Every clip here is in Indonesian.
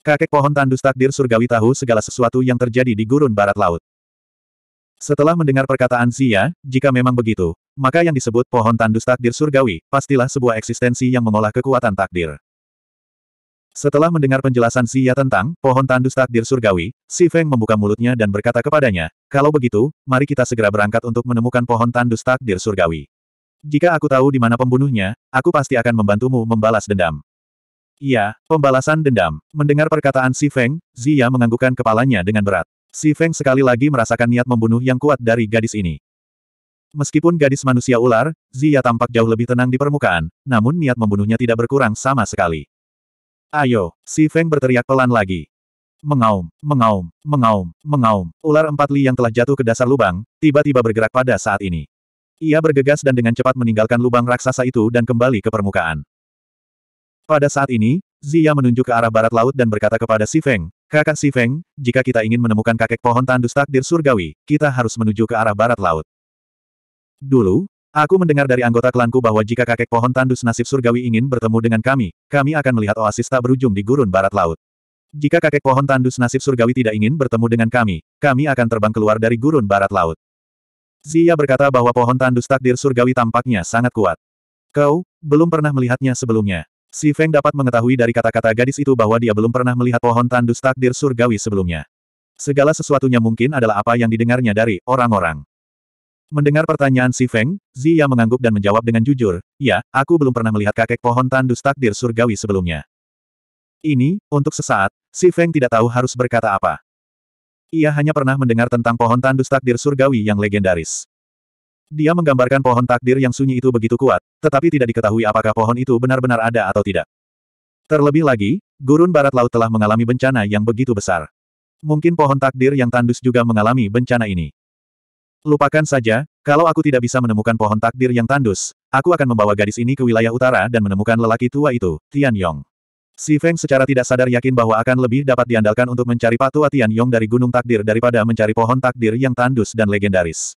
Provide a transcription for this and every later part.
Kakek pohon tandus takdir surgawi tahu segala sesuatu yang terjadi di gurun barat laut. Setelah mendengar perkataan Zia, jika memang begitu, maka yang disebut pohon tandus takdir surgawi, pastilah sebuah eksistensi yang mengolah kekuatan takdir. Setelah mendengar penjelasan Zia tentang pohon tandus takdir surgawi, Si Feng membuka mulutnya dan berkata kepadanya, kalau begitu, mari kita segera berangkat untuk menemukan pohon tandus takdir surgawi. Jika aku tahu di mana pembunuhnya, aku pasti akan membantumu membalas dendam. Iya, pembalasan dendam. Mendengar perkataan Si Feng, Zia menganggukkan kepalanya dengan berat. Si Feng sekali lagi merasakan niat membunuh yang kuat dari gadis ini. Meskipun gadis manusia ular, Zia tampak jauh lebih tenang di permukaan, namun niat membunuhnya tidak berkurang sama sekali. Ayo, Si Feng berteriak pelan lagi. Mengaum, mengaum, mengaum, mengaum. Ular empat li yang telah jatuh ke dasar lubang, tiba-tiba bergerak pada saat ini. Ia bergegas dan dengan cepat meninggalkan lubang raksasa itu dan kembali ke permukaan. Pada saat ini, Zia menunjuk ke arah barat laut dan berkata kepada Si Feng, Kakak Si Feng, jika kita ingin menemukan kakek pohon tandus takdir surgawi, kita harus menuju ke arah barat laut. Dulu, aku mendengar dari anggota klanku bahwa jika kakek pohon tandus nasib surgawi ingin bertemu dengan kami, kami akan melihat oasis tak berujung di gurun barat laut. Jika kakek pohon tandus nasib surgawi tidak ingin bertemu dengan kami, kami akan terbang keluar dari gurun barat laut. Zia berkata bahwa pohon tandus takdir surgawi tampaknya sangat kuat. Kau, belum pernah melihatnya sebelumnya. Si Feng dapat mengetahui dari kata-kata gadis itu bahwa dia belum pernah melihat pohon tandus takdir surgawi sebelumnya. Segala sesuatunya mungkin adalah apa yang didengarnya dari orang-orang. Mendengar pertanyaan si Feng, Zia mengangguk dan menjawab dengan jujur, Ya, aku belum pernah melihat kakek pohon tandus takdir surgawi sebelumnya. Ini, untuk sesaat, si Feng tidak tahu harus berkata apa. Ia hanya pernah mendengar tentang pohon tandus takdir surgawi yang legendaris. Dia menggambarkan pohon takdir yang sunyi itu begitu kuat, tetapi tidak diketahui apakah pohon itu benar-benar ada atau tidak. Terlebih lagi, gurun barat laut telah mengalami bencana yang begitu besar. Mungkin pohon takdir yang tandus juga mengalami bencana ini. Lupakan saja, kalau aku tidak bisa menemukan pohon takdir yang tandus, aku akan membawa gadis ini ke wilayah utara dan menemukan lelaki tua itu, Tian Yong. Si Feng secara tidak sadar yakin bahwa akan lebih dapat diandalkan untuk mencari patua Tian Yong dari gunung takdir daripada mencari pohon takdir yang tandus dan legendaris.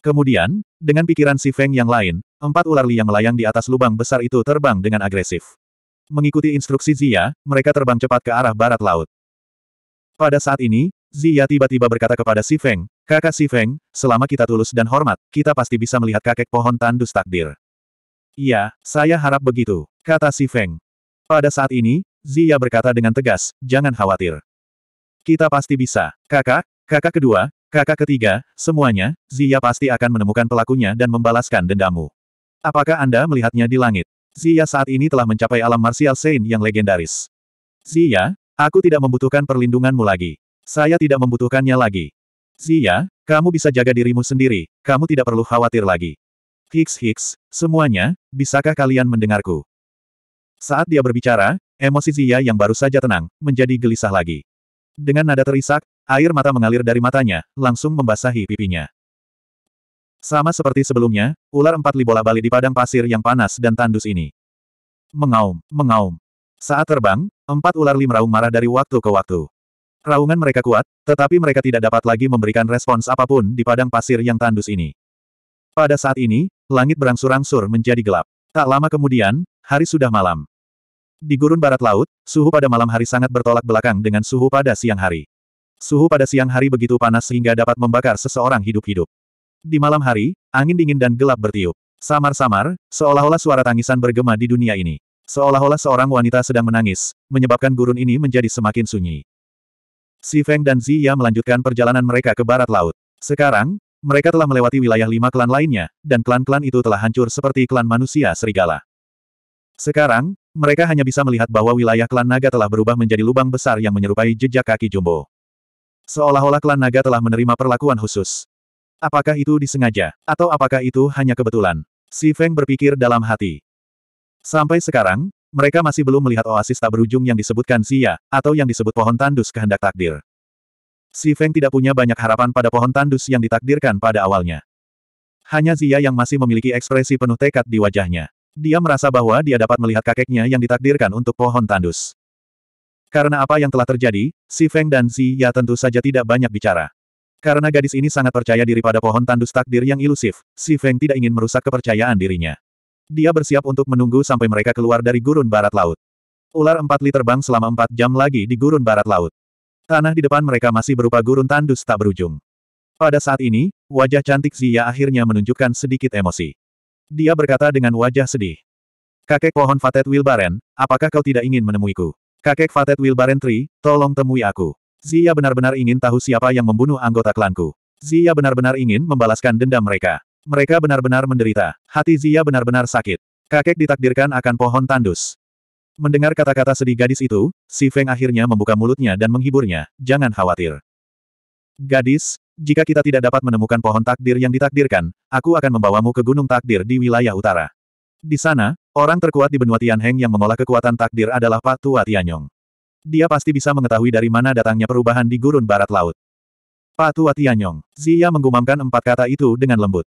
Kemudian, dengan pikiran si Feng yang lain, empat ular liang melayang di atas lubang besar itu terbang dengan agresif. Mengikuti instruksi Zia, mereka terbang cepat ke arah barat laut. Pada saat ini, Zia tiba-tiba berkata kepada si Feng, kakak si Feng, selama kita tulus dan hormat, kita pasti bisa melihat kakek pohon tandus takdir. Iya, saya harap begitu, kata si Feng. Pada saat ini, Zia berkata dengan tegas, jangan khawatir. Kita pasti bisa, kakak, kakak kedua, Kakak ketiga, semuanya, Zia pasti akan menemukan pelakunya dan membalaskan dendammu. Apakah Anda melihatnya di langit? Zia saat ini telah mencapai alam martial Saint yang legendaris. Zia, aku tidak membutuhkan perlindunganmu lagi. Saya tidak membutuhkannya lagi. Zia, kamu bisa jaga dirimu sendiri, kamu tidak perlu khawatir lagi. Hicks-hicks, semuanya, bisakah kalian mendengarku? Saat dia berbicara, emosi Zia yang baru saja tenang, menjadi gelisah lagi. Dengan nada terisak, Air mata mengalir dari matanya, langsung membasahi pipinya. Sama seperti sebelumnya, ular empat libola bali di padang pasir yang panas dan tandus ini. Mengaum, mengaum. Saat terbang, empat ular li meraung marah dari waktu ke waktu. Raungan mereka kuat, tetapi mereka tidak dapat lagi memberikan respons apapun di padang pasir yang tandus ini. Pada saat ini, langit berangsur-angsur menjadi gelap. Tak lama kemudian, hari sudah malam. Di gurun barat laut, suhu pada malam hari sangat bertolak belakang dengan suhu pada siang hari. Suhu pada siang hari begitu panas sehingga dapat membakar seseorang hidup-hidup. Di malam hari, angin dingin dan gelap bertiup. Samar-samar, seolah-olah suara tangisan bergema di dunia ini. Seolah-olah seorang wanita sedang menangis, menyebabkan gurun ini menjadi semakin sunyi. Si Feng dan Ziya melanjutkan perjalanan mereka ke barat laut. Sekarang, mereka telah melewati wilayah lima klan lainnya, dan klan-klan itu telah hancur seperti klan manusia serigala. Sekarang, mereka hanya bisa melihat bahwa wilayah klan naga telah berubah menjadi lubang besar yang menyerupai jejak kaki jumbo. Seolah-olah klan naga telah menerima perlakuan khusus. Apakah itu disengaja, atau apakah itu hanya kebetulan? Si Feng berpikir dalam hati. Sampai sekarang, mereka masih belum melihat oasis tak berujung yang disebutkan Xia, atau yang disebut pohon tandus kehendak takdir. Si Feng tidak punya banyak harapan pada pohon tandus yang ditakdirkan pada awalnya. Hanya Zia yang masih memiliki ekspresi penuh tekad di wajahnya. Dia merasa bahwa dia dapat melihat kakeknya yang ditakdirkan untuk pohon tandus. Karena apa yang telah terjadi, Si Feng dan Si Ya tentu saja tidak banyak bicara. Karena gadis ini sangat percaya diri pada pohon tandus takdir yang ilusif, Si Feng tidak ingin merusak kepercayaan dirinya. Dia bersiap untuk menunggu sampai mereka keluar dari gurun barat laut. Ular empat liter bang selama empat jam lagi di gurun barat laut. Tanah di depan mereka masih berupa gurun tandus tak berujung. Pada saat ini, wajah cantik Zia ya akhirnya menunjukkan sedikit emosi. Dia berkata dengan wajah sedih. Kakek pohon Fatet Wilbaren, apakah kau tidak ingin menemuiku? Kakek Fatet Wilbarentri, tolong temui aku. Zia benar-benar ingin tahu siapa yang membunuh anggota klanku. Zia benar-benar ingin membalaskan dendam mereka. Mereka benar-benar menderita. Hati Zia benar-benar sakit. Kakek ditakdirkan akan pohon tandus. Mendengar kata-kata sedih gadis itu, Si Feng akhirnya membuka mulutnya dan menghiburnya, jangan khawatir. Gadis, jika kita tidak dapat menemukan pohon takdir yang ditakdirkan, aku akan membawamu ke gunung takdir di wilayah utara. Di sana, Orang terkuat di benua Tianheng yang mengolah kekuatan takdir adalah Pak Tua Tianyong. Dia pasti bisa mengetahui dari mana datangnya perubahan di gurun barat laut. Pak Tua Tianyong, Zia menggumamkan empat kata itu dengan lembut.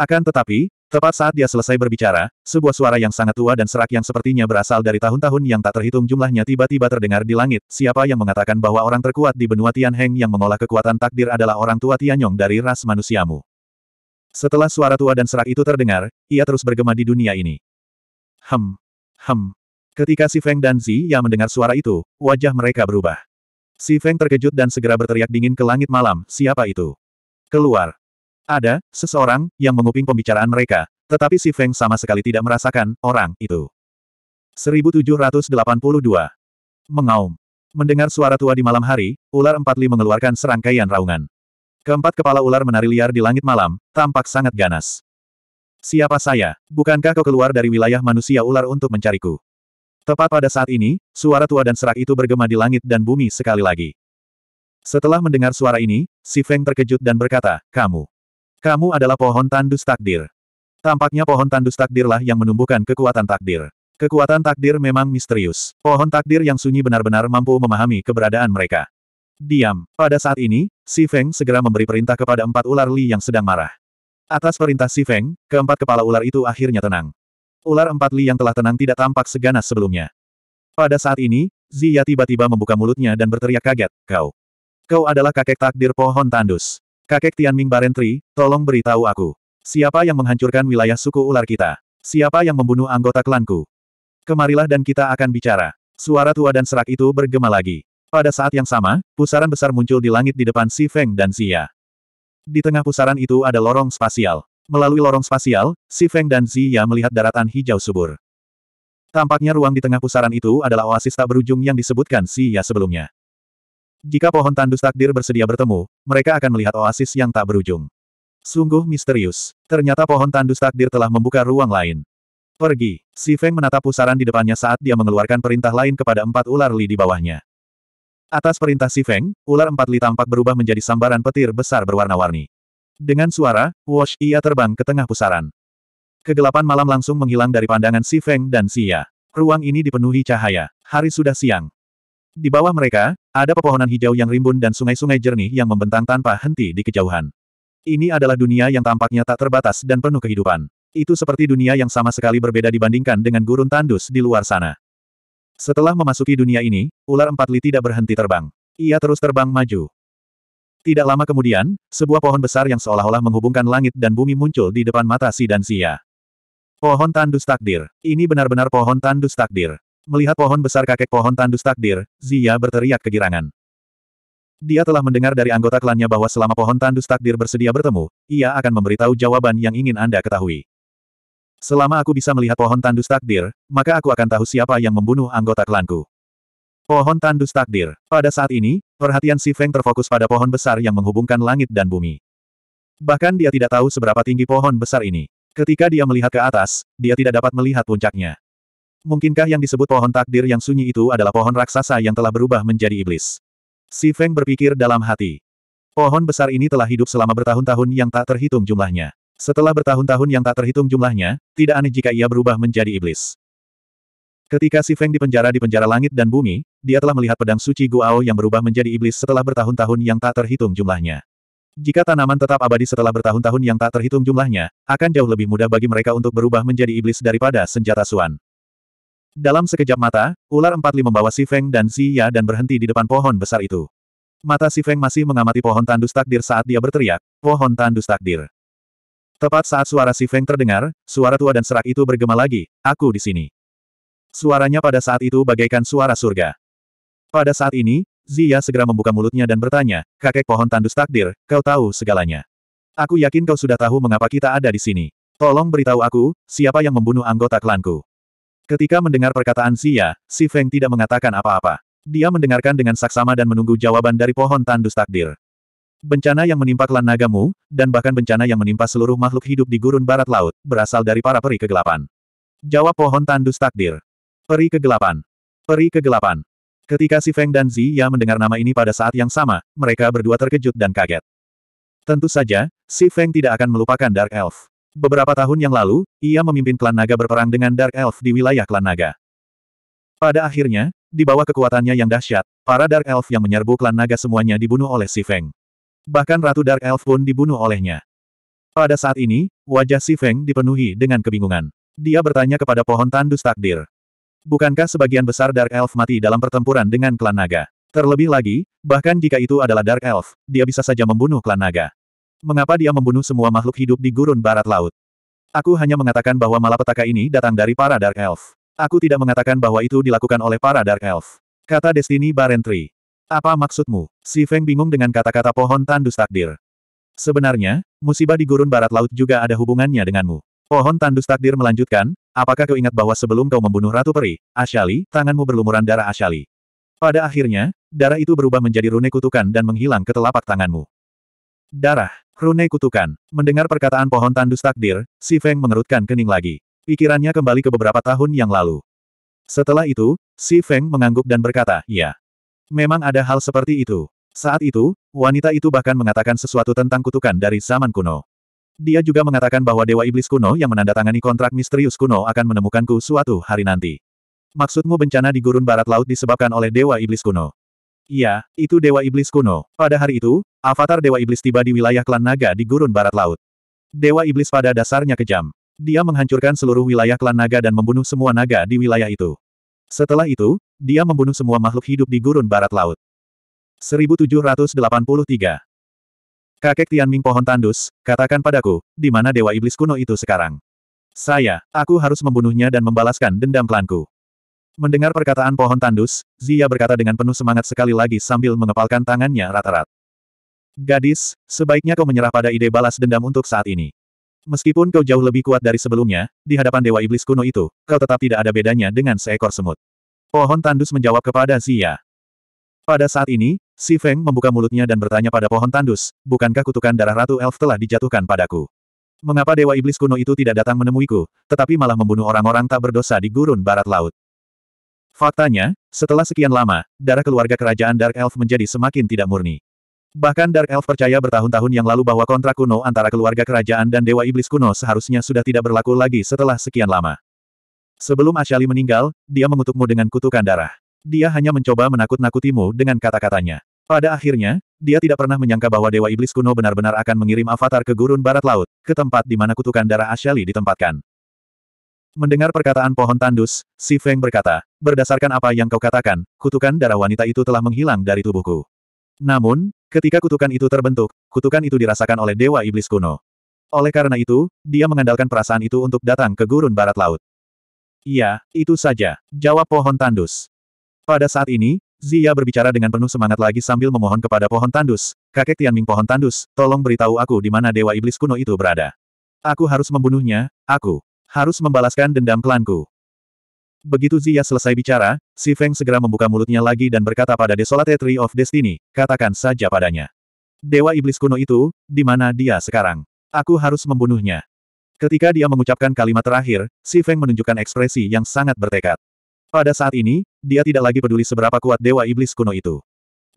Akan tetapi, tepat saat dia selesai berbicara, sebuah suara yang sangat tua dan serak yang sepertinya berasal dari tahun-tahun yang tak terhitung jumlahnya tiba-tiba terdengar di langit. Siapa yang mengatakan bahwa orang terkuat di benua Tianheng yang mengolah kekuatan takdir adalah orang tua Tianyong dari ras manusiamu? Setelah suara tua dan serak itu terdengar, ia terus bergema di dunia ini. Hem. Hem. Ketika Si Feng dan Zi yang mendengar suara itu, wajah mereka berubah. Si Feng terkejut dan segera berteriak dingin ke langit malam, siapa itu? Keluar. Ada, seseorang, yang menguping pembicaraan mereka, tetapi Si Feng sama sekali tidak merasakan, orang, itu. 1782. Mengaum. Mendengar suara tua di malam hari, ular empat li mengeluarkan serangkaian raungan. Keempat kepala ular menari liar di langit malam, tampak sangat ganas. Siapa saya? Bukankah kau keluar dari wilayah manusia ular untuk mencariku? Tepat pada saat ini, suara tua dan serak itu bergema di langit dan bumi sekali lagi. Setelah mendengar suara ini, si Feng terkejut dan berkata, Kamu. Kamu adalah pohon tandus takdir. Tampaknya pohon tandus takdirlah yang menumbuhkan kekuatan takdir. Kekuatan takdir memang misterius. Pohon takdir yang sunyi benar-benar mampu memahami keberadaan mereka. Diam. Pada saat ini, Si Feng segera memberi perintah kepada empat ular Li yang sedang marah. Atas perintah Si Feng, keempat kepala ular itu akhirnya tenang. Ular empat Li yang telah tenang tidak tampak seganas sebelumnya. Pada saat ini, Zia tiba-tiba membuka mulutnya dan berteriak kaget, kau. Kau adalah kakek takdir pohon tandus. Kakek Tianming Barentri, tolong beritahu aku. Siapa yang menghancurkan wilayah suku ular kita? Siapa yang membunuh anggota klanku? Kemarilah dan kita akan bicara. Suara tua dan serak itu bergema lagi. Pada saat yang sama, pusaran besar muncul di langit di depan Si Feng dan Zia. Di tengah pusaran itu ada lorong spasial. Melalui lorong spasial, Si Feng dan Zia melihat daratan hijau subur. Tampaknya ruang di tengah pusaran itu adalah oasis tak berujung yang disebutkan Zia sebelumnya. Jika pohon tandus takdir bersedia bertemu, mereka akan melihat oasis yang tak berujung. Sungguh misterius. Ternyata pohon tandus takdir telah membuka ruang lain. Pergi. Si Feng menatap pusaran di depannya saat dia mengeluarkan perintah lain kepada empat ular li di bawahnya. Atas perintah Si Feng, ular empat li tampak berubah menjadi sambaran petir besar berwarna-warni. Dengan suara, wash ia terbang ke tengah pusaran. Kegelapan malam langsung menghilang dari pandangan Si Feng dan Si Ruang ini dipenuhi cahaya. Hari sudah siang. Di bawah mereka, ada pepohonan hijau yang rimbun dan sungai-sungai jernih yang membentang tanpa henti di kejauhan. Ini adalah dunia yang tampaknya tak terbatas dan penuh kehidupan. Itu seperti dunia yang sama sekali berbeda dibandingkan dengan gurun tandus di luar sana. Setelah memasuki dunia ini, ular empat li tidak berhenti terbang. Ia terus terbang maju. Tidak lama kemudian, sebuah pohon besar yang seolah-olah menghubungkan langit dan bumi muncul di depan mata Si dan Sia. Pohon tandus takdir. Ini benar-benar pohon tandus takdir. Melihat pohon besar kakek pohon tandus takdir, Zia berteriak kegirangan. Dia telah mendengar dari anggota klannya bahwa selama pohon tandus takdir bersedia bertemu, ia akan memberitahu jawaban yang ingin Anda ketahui. Selama aku bisa melihat pohon tandus takdir, maka aku akan tahu siapa yang membunuh anggota klanku. Pohon tandus takdir. Pada saat ini, perhatian Si Feng terfokus pada pohon besar yang menghubungkan langit dan bumi. Bahkan dia tidak tahu seberapa tinggi pohon besar ini. Ketika dia melihat ke atas, dia tidak dapat melihat puncaknya. Mungkinkah yang disebut pohon takdir yang sunyi itu adalah pohon raksasa yang telah berubah menjadi iblis? Si Feng berpikir dalam hati. Pohon besar ini telah hidup selama bertahun-tahun yang tak terhitung jumlahnya. Setelah bertahun-tahun yang tak terhitung jumlahnya, tidak aneh jika ia berubah menjadi iblis. Ketika Si Feng dipenjara di penjara langit dan bumi, dia telah melihat pedang suci Guao yang berubah menjadi iblis setelah bertahun-tahun yang tak terhitung jumlahnya. Jika tanaman tetap abadi setelah bertahun-tahun yang tak terhitung jumlahnya, akan jauh lebih mudah bagi mereka untuk berubah menjadi iblis daripada senjata Suan. Dalam sekejap mata, ular empat li membawa Si Feng dan Si Ya dan berhenti di depan pohon besar itu. Mata Si Feng masih mengamati pohon tandus takdir saat dia berteriak, pohon tandus takdir. Tepat saat suara si Feng terdengar, suara tua dan serak itu bergema lagi, aku di sini. Suaranya pada saat itu bagaikan suara surga. Pada saat ini, Zia segera membuka mulutnya dan bertanya, kakek pohon tandus takdir, kau tahu segalanya. Aku yakin kau sudah tahu mengapa kita ada di sini. Tolong beritahu aku, siapa yang membunuh anggota klanku. Ketika mendengar perkataan Zia, si Feng tidak mengatakan apa-apa. Dia mendengarkan dengan saksama dan menunggu jawaban dari pohon tandus takdir. Bencana yang menimpa klan nagamu, dan bahkan bencana yang menimpa seluruh makhluk hidup di gurun barat laut, berasal dari para peri kegelapan. Jawab pohon tandus takdir. Peri kegelapan. Peri kegelapan. Ketika Si Feng dan Zi Ya mendengar nama ini pada saat yang sama, mereka berdua terkejut dan kaget. Tentu saja, Si Feng tidak akan melupakan Dark Elf. Beberapa tahun yang lalu, ia memimpin klan naga berperang dengan Dark Elf di wilayah klan naga. Pada akhirnya, di bawah kekuatannya yang dahsyat, para Dark Elf yang menyerbu klan naga semuanya dibunuh oleh Si Feng bahkan Ratu Dark Elf pun dibunuh olehnya. Pada saat ini, wajah Si Feng dipenuhi dengan kebingungan. Dia bertanya kepada pohon tandus takdir. Bukankah sebagian besar Dark Elf mati dalam pertempuran dengan klan naga? Terlebih lagi, bahkan jika itu adalah Dark Elf, dia bisa saja membunuh klan naga. Mengapa dia membunuh semua makhluk hidup di gurun barat laut? Aku hanya mengatakan bahwa malapetaka ini datang dari para Dark Elf. Aku tidak mengatakan bahwa itu dilakukan oleh para Dark Elf. Kata Destiny Barentry. Apa maksudmu? Si Feng bingung dengan kata-kata pohon tandus takdir. Sebenarnya, musibah di gurun barat laut juga ada hubungannya denganmu. Pohon tandus takdir melanjutkan, apakah kau ingat bahwa sebelum kau membunuh Ratu Peri, Ashali, tanganmu berlumuran darah Ashali. Pada akhirnya, darah itu berubah menjadi rune kutukan dan menghilang ke telapak tanganmu. Darah, rune kutukan. Mendengar perkataan pohon tandus takdir, si Feng mengerutkan kening lagi. Pikirannya kembali ke beberapa tahun yang lalu. Setelah itu, si Feng mengangguk dan berkata, ya. Memang ada hal seperti itu. Saat itu, wanita itu bahkan mengatakan sesuatu tentang kutukan dari zaman kuno. Dia juga mengatakan bahwa Dewa Iblis kuno yang menandatangani kontrak misterius kuno akan menemukanku suatu hari nanti. Maksudmu bencana di gurun barat laut disebabkan oleh Dewa Iblis kuno? Iya, itu Dewa Iblis kuno. Pada hari itu, avatar Dewa Iblis tiba di wilayah klan naga di gurun barat laut. Dewa Iblis pada dasarnya kejam. Dia menghancurkan seluruh wilayah klan naga dan membunuh semua naga di wilayah itu. Setelah itu, dia membunuh semua makhluk hidup di gurun barat laut. 1783 Kakek Tianming pohon tandus, katakan padaku, di mana dewa iblis kuno itu sekarang? Saya, aku harus membunuhnya dan membalaskan dendam klanku. Mendengar perkataan pohon tandus, Zia berkata dengan penuh semangat sekali lagi sambil mengepalkan tangannya rata-rat. Gadis, sebaiknya kau menyerah pada ide balas dendam untuk saat ini. Meskipun kau jauh lebih kuat dari sebelumnya, di hadapan Dewa Iblis kuno itu, kau tetap tidak ada bedanya dengan seekor semut. Pohon tandus menjawab kepada Zia. Pada saat ini, Si Feng membuka mulutnya dan bertanya pada pohon tandus, bukankah kutukan darah Ratu Elf telah dijatuhkan padaku? Mengapa Dewa Iblis kuno itu tidak datang menemuiku, tetapi malah membunuh orang-orang tak berdosa di gurun barat laut? Faktanya, setelah sekian lama, darah keluarga kerajaan Dark Elf menjadi semakin tidak murni. Bahkan Dark Elf percaya bertahun-tahun yang lalu bahwa kontrak kuno antara keluarga kerajaan dan Dewa Iblis kuno seharusnya sudah tidak berlaku lagi setelah sekian lama. Sebelum Ashali meninggal, dia mengutukmu dengan kutukan darah. Dia hanya mencoba menakut-nakutimu dengan kata-katanya. Pada akhirnya, dia tidak pernah menyangka bahwa Dewa Iblis kuno benar-benar akan mengirim avatar ke gurun barat laut, ke tempat di mana kutukan darah Ashali ditempatkan. Mendengar perkataan pohon tandus, Si Feng berkata, berdasarkan apa yang kau katakan, kutukan darah wanita itu telah menghilang dari tubuhku. Namun, Ketika kutukan itu terbentuk, kutukan itu dirasakan oleh Dewa Iblis kuno. Oleh karena itu, dia mengandalkan perasaan itu untuk datang ke gurun barat laut. Iya, itu saja, jawab pohon tandus. Pada saat ini, Zia berbicara dengan penuh semangat lagi sambil memohon kepada pohon tandus, kakek Tianming pohon tandus, tolong beritahu aku di mana Dewa Iblis kuno itu berada. Aku harus membunuhnya, aku harus membalaskan dendam klanku. Begitu Zia selesai bicara, Si Feng segera membuka mulutnya lagi dan berkata pada Desolate Tree of Destiny, katakan saja padanya. Dewa Iblis kuno itu, di mana dia sekarang? Aku harus membunuhnya. Ketika dia mengucapkan kalimat terakhir, Si Feng menunjukkan ekspresi yang sangat bertekad. Pada saat ini, dia tidak lagi peduli seberapa kuat Dewa Iblis kuno itu.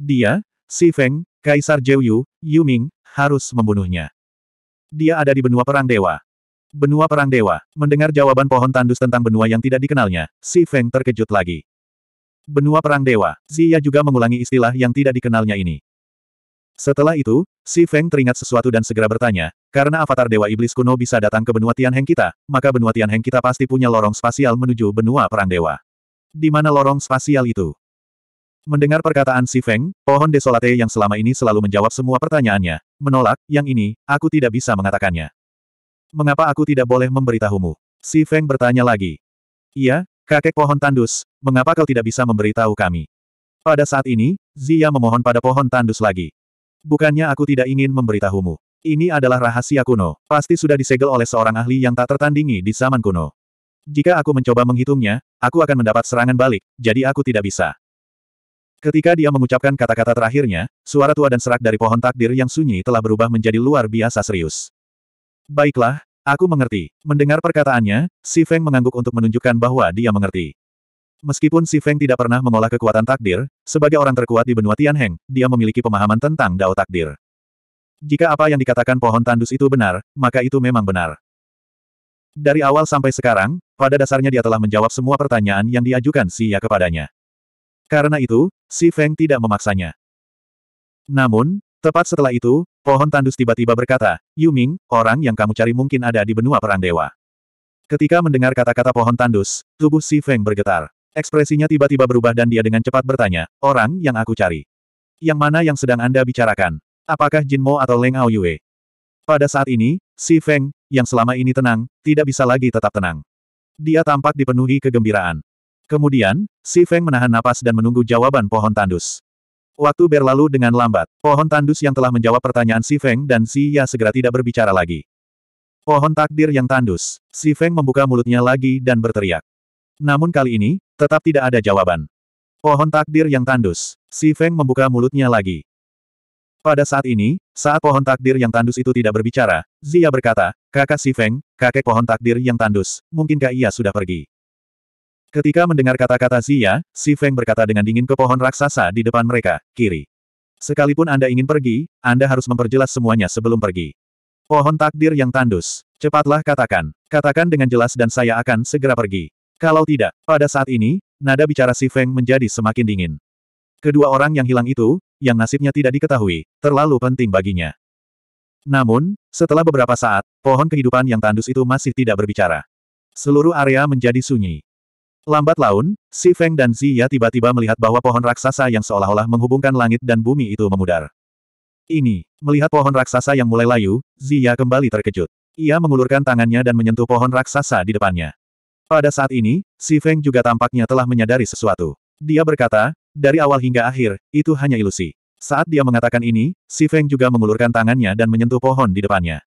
Dia, Si Feng, Kaisar Zhou Yu, Yu Ming, harus membunuhnya. Dia ada di benua perang dewa. Benua Perang Dewa. Mendengar jawaban pohon tandus tentang benua yang tidak dikenalnya, Si Feng terkejut lagi. Benua Perang Dewa. Zia juga mengulangi istilah yang tidak dikenalnya ini. Setelah itu, Si Feng teringat sesuatu dan segera bertanya, karena avatar Dewa Iblis kuno bisa datang ke benua Tianheng kita, maka benua Tianheng kita pasti punya lorong spasial menuju benua Perang Dewa. Di mana lorong spasial itu? Mendengar perkataan Si Feng, pohon desolate yang selama ini selalu menjawab semua pertanyaannya, menolak, yang ini, aku tidak bisa mengatakannya. Mengapa aku tidak boleh memberitahumu? Si Feng bertanya lagi. Iya, kakek pohon tandus, mengapa kau tidak bisa memberitahu kami? Pada saat ini, Zia memohon pada pohon tandus lagi. Bukannya aku tidak ingin memberitahumu. Ini adalah rahasia kuno, pasti sudah disegel oleh seorang ahli yang tak tertandingi di zaman kuno. Jika aku mencoba menghitungnya, aku akan mendapat serangan balik, jadi aku tidak bisa. Ketika dia mengucapkan kata-kata terakhirnya, suara tua dan serak dari pohon takdir yang sunyi telah berubah menjadi luar biasa serius. Baiklah, aku mengerti. Mendengar perkataannya, Si Feng mengangguk untuk menunjukkan bahwa dia mengerti. Meskipun Si Feng tidak pernah mengolah kekuatan takdir, sebagai orang terkuat di benua Tianheng, dia memiliki pemahaman tentang dao takdir. Jika apa yang dikatakan pohon tandus itu benar, maka itu memang benar. Dari awal sampai sekarang, pada dasarnya dia telah menjawab semua pertanyaan yang diajukan Ya kepadanya. Karena itu, Si Feng tidak memaksanya. Namun, tepat setelah itu, Pohon tandus tiba-tiba berkata, Yuming, orang yang kamu cari mungkin ada di benua perang dewa. Ketika mendengar kata-kata pohon tandus, tubuh Si Feng bergetar. Ekspresinya tiba-tiba berubah dan dia dengan cepat bertanya, orang yang aku cari. Yang mana yang sedang Anda bicarakan? Apakah Jin Mo atau Leng Yue? Pada saat ini, Si Feng, yang selama ini tenang, tidak bisa lagi tetap tenang. Dia tampak dipenuhi kegembiraan. Kemudian, Si Feng menahan napas dan menunggu jawaban pohon tandus. Waktu berlalu dengan lambat. Pohon tandus yang telah menjawab pertanyaan Si Feng dan Si Ya segera tidak berbicara lagi. Pohon takdir yang tandus. Si Feng membuka mulutnya lagi dan berteriak. Namun kali ini, tetap tidak ada jawaban. Pohon takdir yang tandus. Si Feng membuka mulutnya lagi. Pada saat ini, saat pohon takdir yang tandus itu tidak berbicara, Zia berkata, kakak Si Feng, kakek pohon takdir yang tandus, mungkinkah ia sudah pergi? Ketika mendengar kata-kata Zia, Si Feng berkata dengan dingin ke pohon raksasa di depan mereka, kiri. Sekalipun Anda ingin pergi, Anda harus memperjelas semuanya sebelum pergi. Pohon takdir yang tandus. Cepatlah katakan. Katakan dengan jelas dan saya akan segera pergi. Kalau tidak, pada saat ini, nada bicara Si Feng menjadi semakin dingin. Kedua orang yang hilang itu, yang nasibnya tidak diketahui, terlalu penting baginya. Namun, setelah beberapa saat, pohon kehidupan yang tandus itu masih tidak berbicara. Seluruh area menjadi sunyi. Lambat laun, Si Feng dan Ziya tiba-tiba melihat bahwa pohon raksasa yang seolah-olah menghubungkan langit dan bumi itu memudar. Ini, melihat pohon raksasa yang mulai layu, Ziya kembali terkejut. Ia mengulurkan tangannya dan menyentuh pohon raksasa di depannya. Pada saat ini, Si Feng juga tampaknya telah menyadari sesuatu. Dia berkata, dari awal hingga akhir, itu hanya ilusi. Saat dia mengatakan ini, Si Feng juga mengulurkan tangannya dan menyentuh pohon di depannya.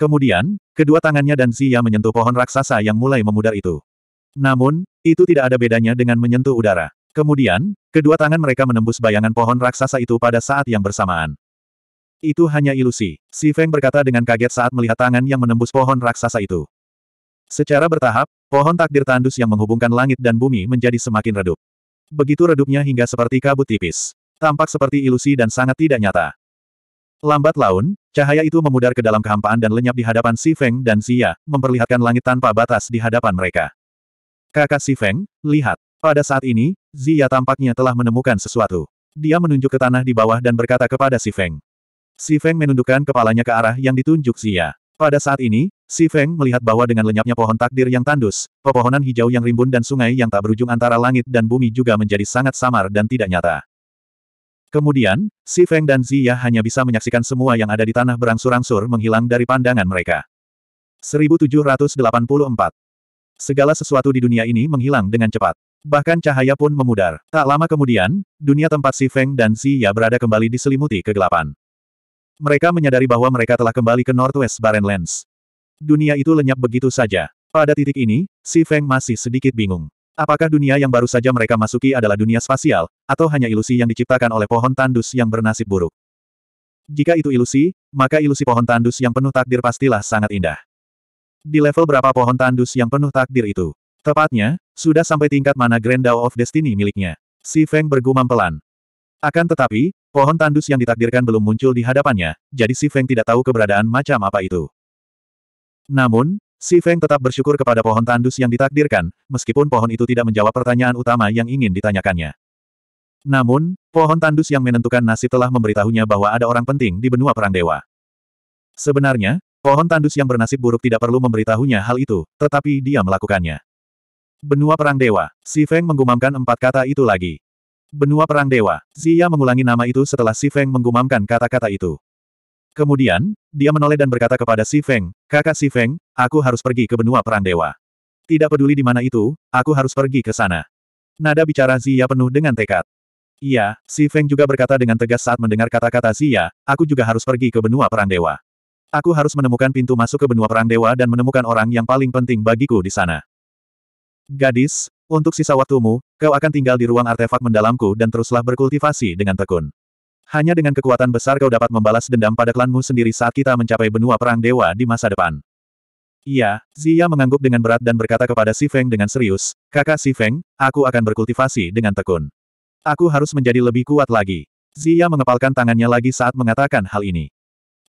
Kemudian, kedua tangannya dan Ziya menyentuh pohon raksasa yang mulai memudar itu. Namun, itu tidak ada bedanya dengan menyentuh udara. Kemudian, kedua tangan mereka menembus bayangan pohon raksasa itu pada saat yang bersamaan. Itu hanya ilusi, Si Feng berkata dengan kaget saat melihat tangan yang menembus pohon raksasa itu. Secara bertahap, pohon takdir tandus yang menghubungkan langit dan bumi menjadi semakin redup. Begitu redupnya hingga seperti kabut tipis. Tampak seperti ilusi dan sangat tidak nyata. Lambat laun, cahaya itu memudar ke dalam kehampaan dan lenyap di hadapan Si Feng dan Xia, ya, memperlihatkan langit tanpa batas di hadapan mereka. Kakak si Feng, lihat. Pada saat ini, Zia tampaknya telah menemukan sesuatu. Dia menunjuk ke tanah di bawah dan berkata kepada si Feng. Si Feng menundukkan kepalanya ke arah yang ditunjuk Zia. Pada saat ini, si Feng melihat bahwa dengan lenyapnya pohon takdir yang tandus, pepohonan hijau yang rimbun dan sungai yang tak berujung antara langit dan bumi juga menjadi sangat samar dan tidak nyata. Kemudian, si Feng dan Zia hanya bisa menyaksikan semua yang ada di tanah berangsur-angsur menghilang dari pandangan mereka. 1784 segala sesuatu di dunia ini menghilang dengan cepat. Bahkan cahaya pun memudar. Tak lama kemudian, dunia tempat Si Feng dan Si Ya berada kembali diselimuti kegelapan. Mereka menyadari bahwa mereka telah kembali ke Northwest Barrenlands. Dunia itu lenyap begitu saja. Pada titik ini, Si Feng masih sedikit bingung. Apakah dunia yang baru saja mereka masuki adalah dunia spasial, atau hanya ilusi yang diciptakan oleh pohon tandus yang bernasib buruk? Jika itu ilusi, maka ilusi pohon tandus yang penuh takdir pastilah sangat indah. Di level berapa pohon tandus yang penuh takdir itu? Tepatnya, sudah sampai tingkat mana Grand Dao of Destiny miliknya. Si Feng bergumam pelan. Akan tetapi, pohon tandus yang ditakdirkan belum muncul di hadapannya, jadi Si Feng tidak tahu keberadaan macam apa itu. Namun, Si Feng tetap bersyukur kepada pohon tandus yang ditakdirkan, meskipun pohon itu tidak menjawab pertanyaan utama yang ingin ditanyakannya. Namun, pohon tandus yang menentukan nasib telah memberitahunya bahwa ada orang penting di benua perang dewa. Sebenarnya, Pohon tandus yang bernasib buruk tidak perlu memberitahunya hal itu, tetapi dia melakukannya. Benua Perang Dewa. Si Feng menggumamkan empat kata itu lagi. Benua Perang Dewa. Zia mengulangi nama itu setelah Si Feng menggumamkan kata-kata itu. Kemudian, dia menoleh dan berkata kepada Si Feng, Kakak Si Feng, aku harus pergi ke Benua Perang Dewa. Tidak peduli di mana itu, aku harus pergi ke sana. Nada bicara Zia penuh dengan tekad. Iya, Si Feng juga berkata dengan tegas saat mendengar kata-kata Zia, aku juga harus pergi ke Benua Perang Dewa. Aku harus menemukan pintu masuk ke benua perang dewa dan menemukan orang yang paling penting bagiku di sana. Gadis, untuk sisa waktumu, kau akan tinggal di ruang artefak mendalamku dan teruslah berkultivasi dengan tekun. Hanya dengan kekuatan besar kau dapat membalas dendam pada klanmu sendiri saat kita mencapai benua perang dewa di masa depan. Iya, Zia mengangguk dengan berat dan berkata kepada Si Feng dengan serius, Kakak Si Feng, aku akan berkultivasi dengan tekun. Aku harus menjadi lebih kuat lagi. Zia mengepalkan tangannya lagi saat mengatakan hal ini.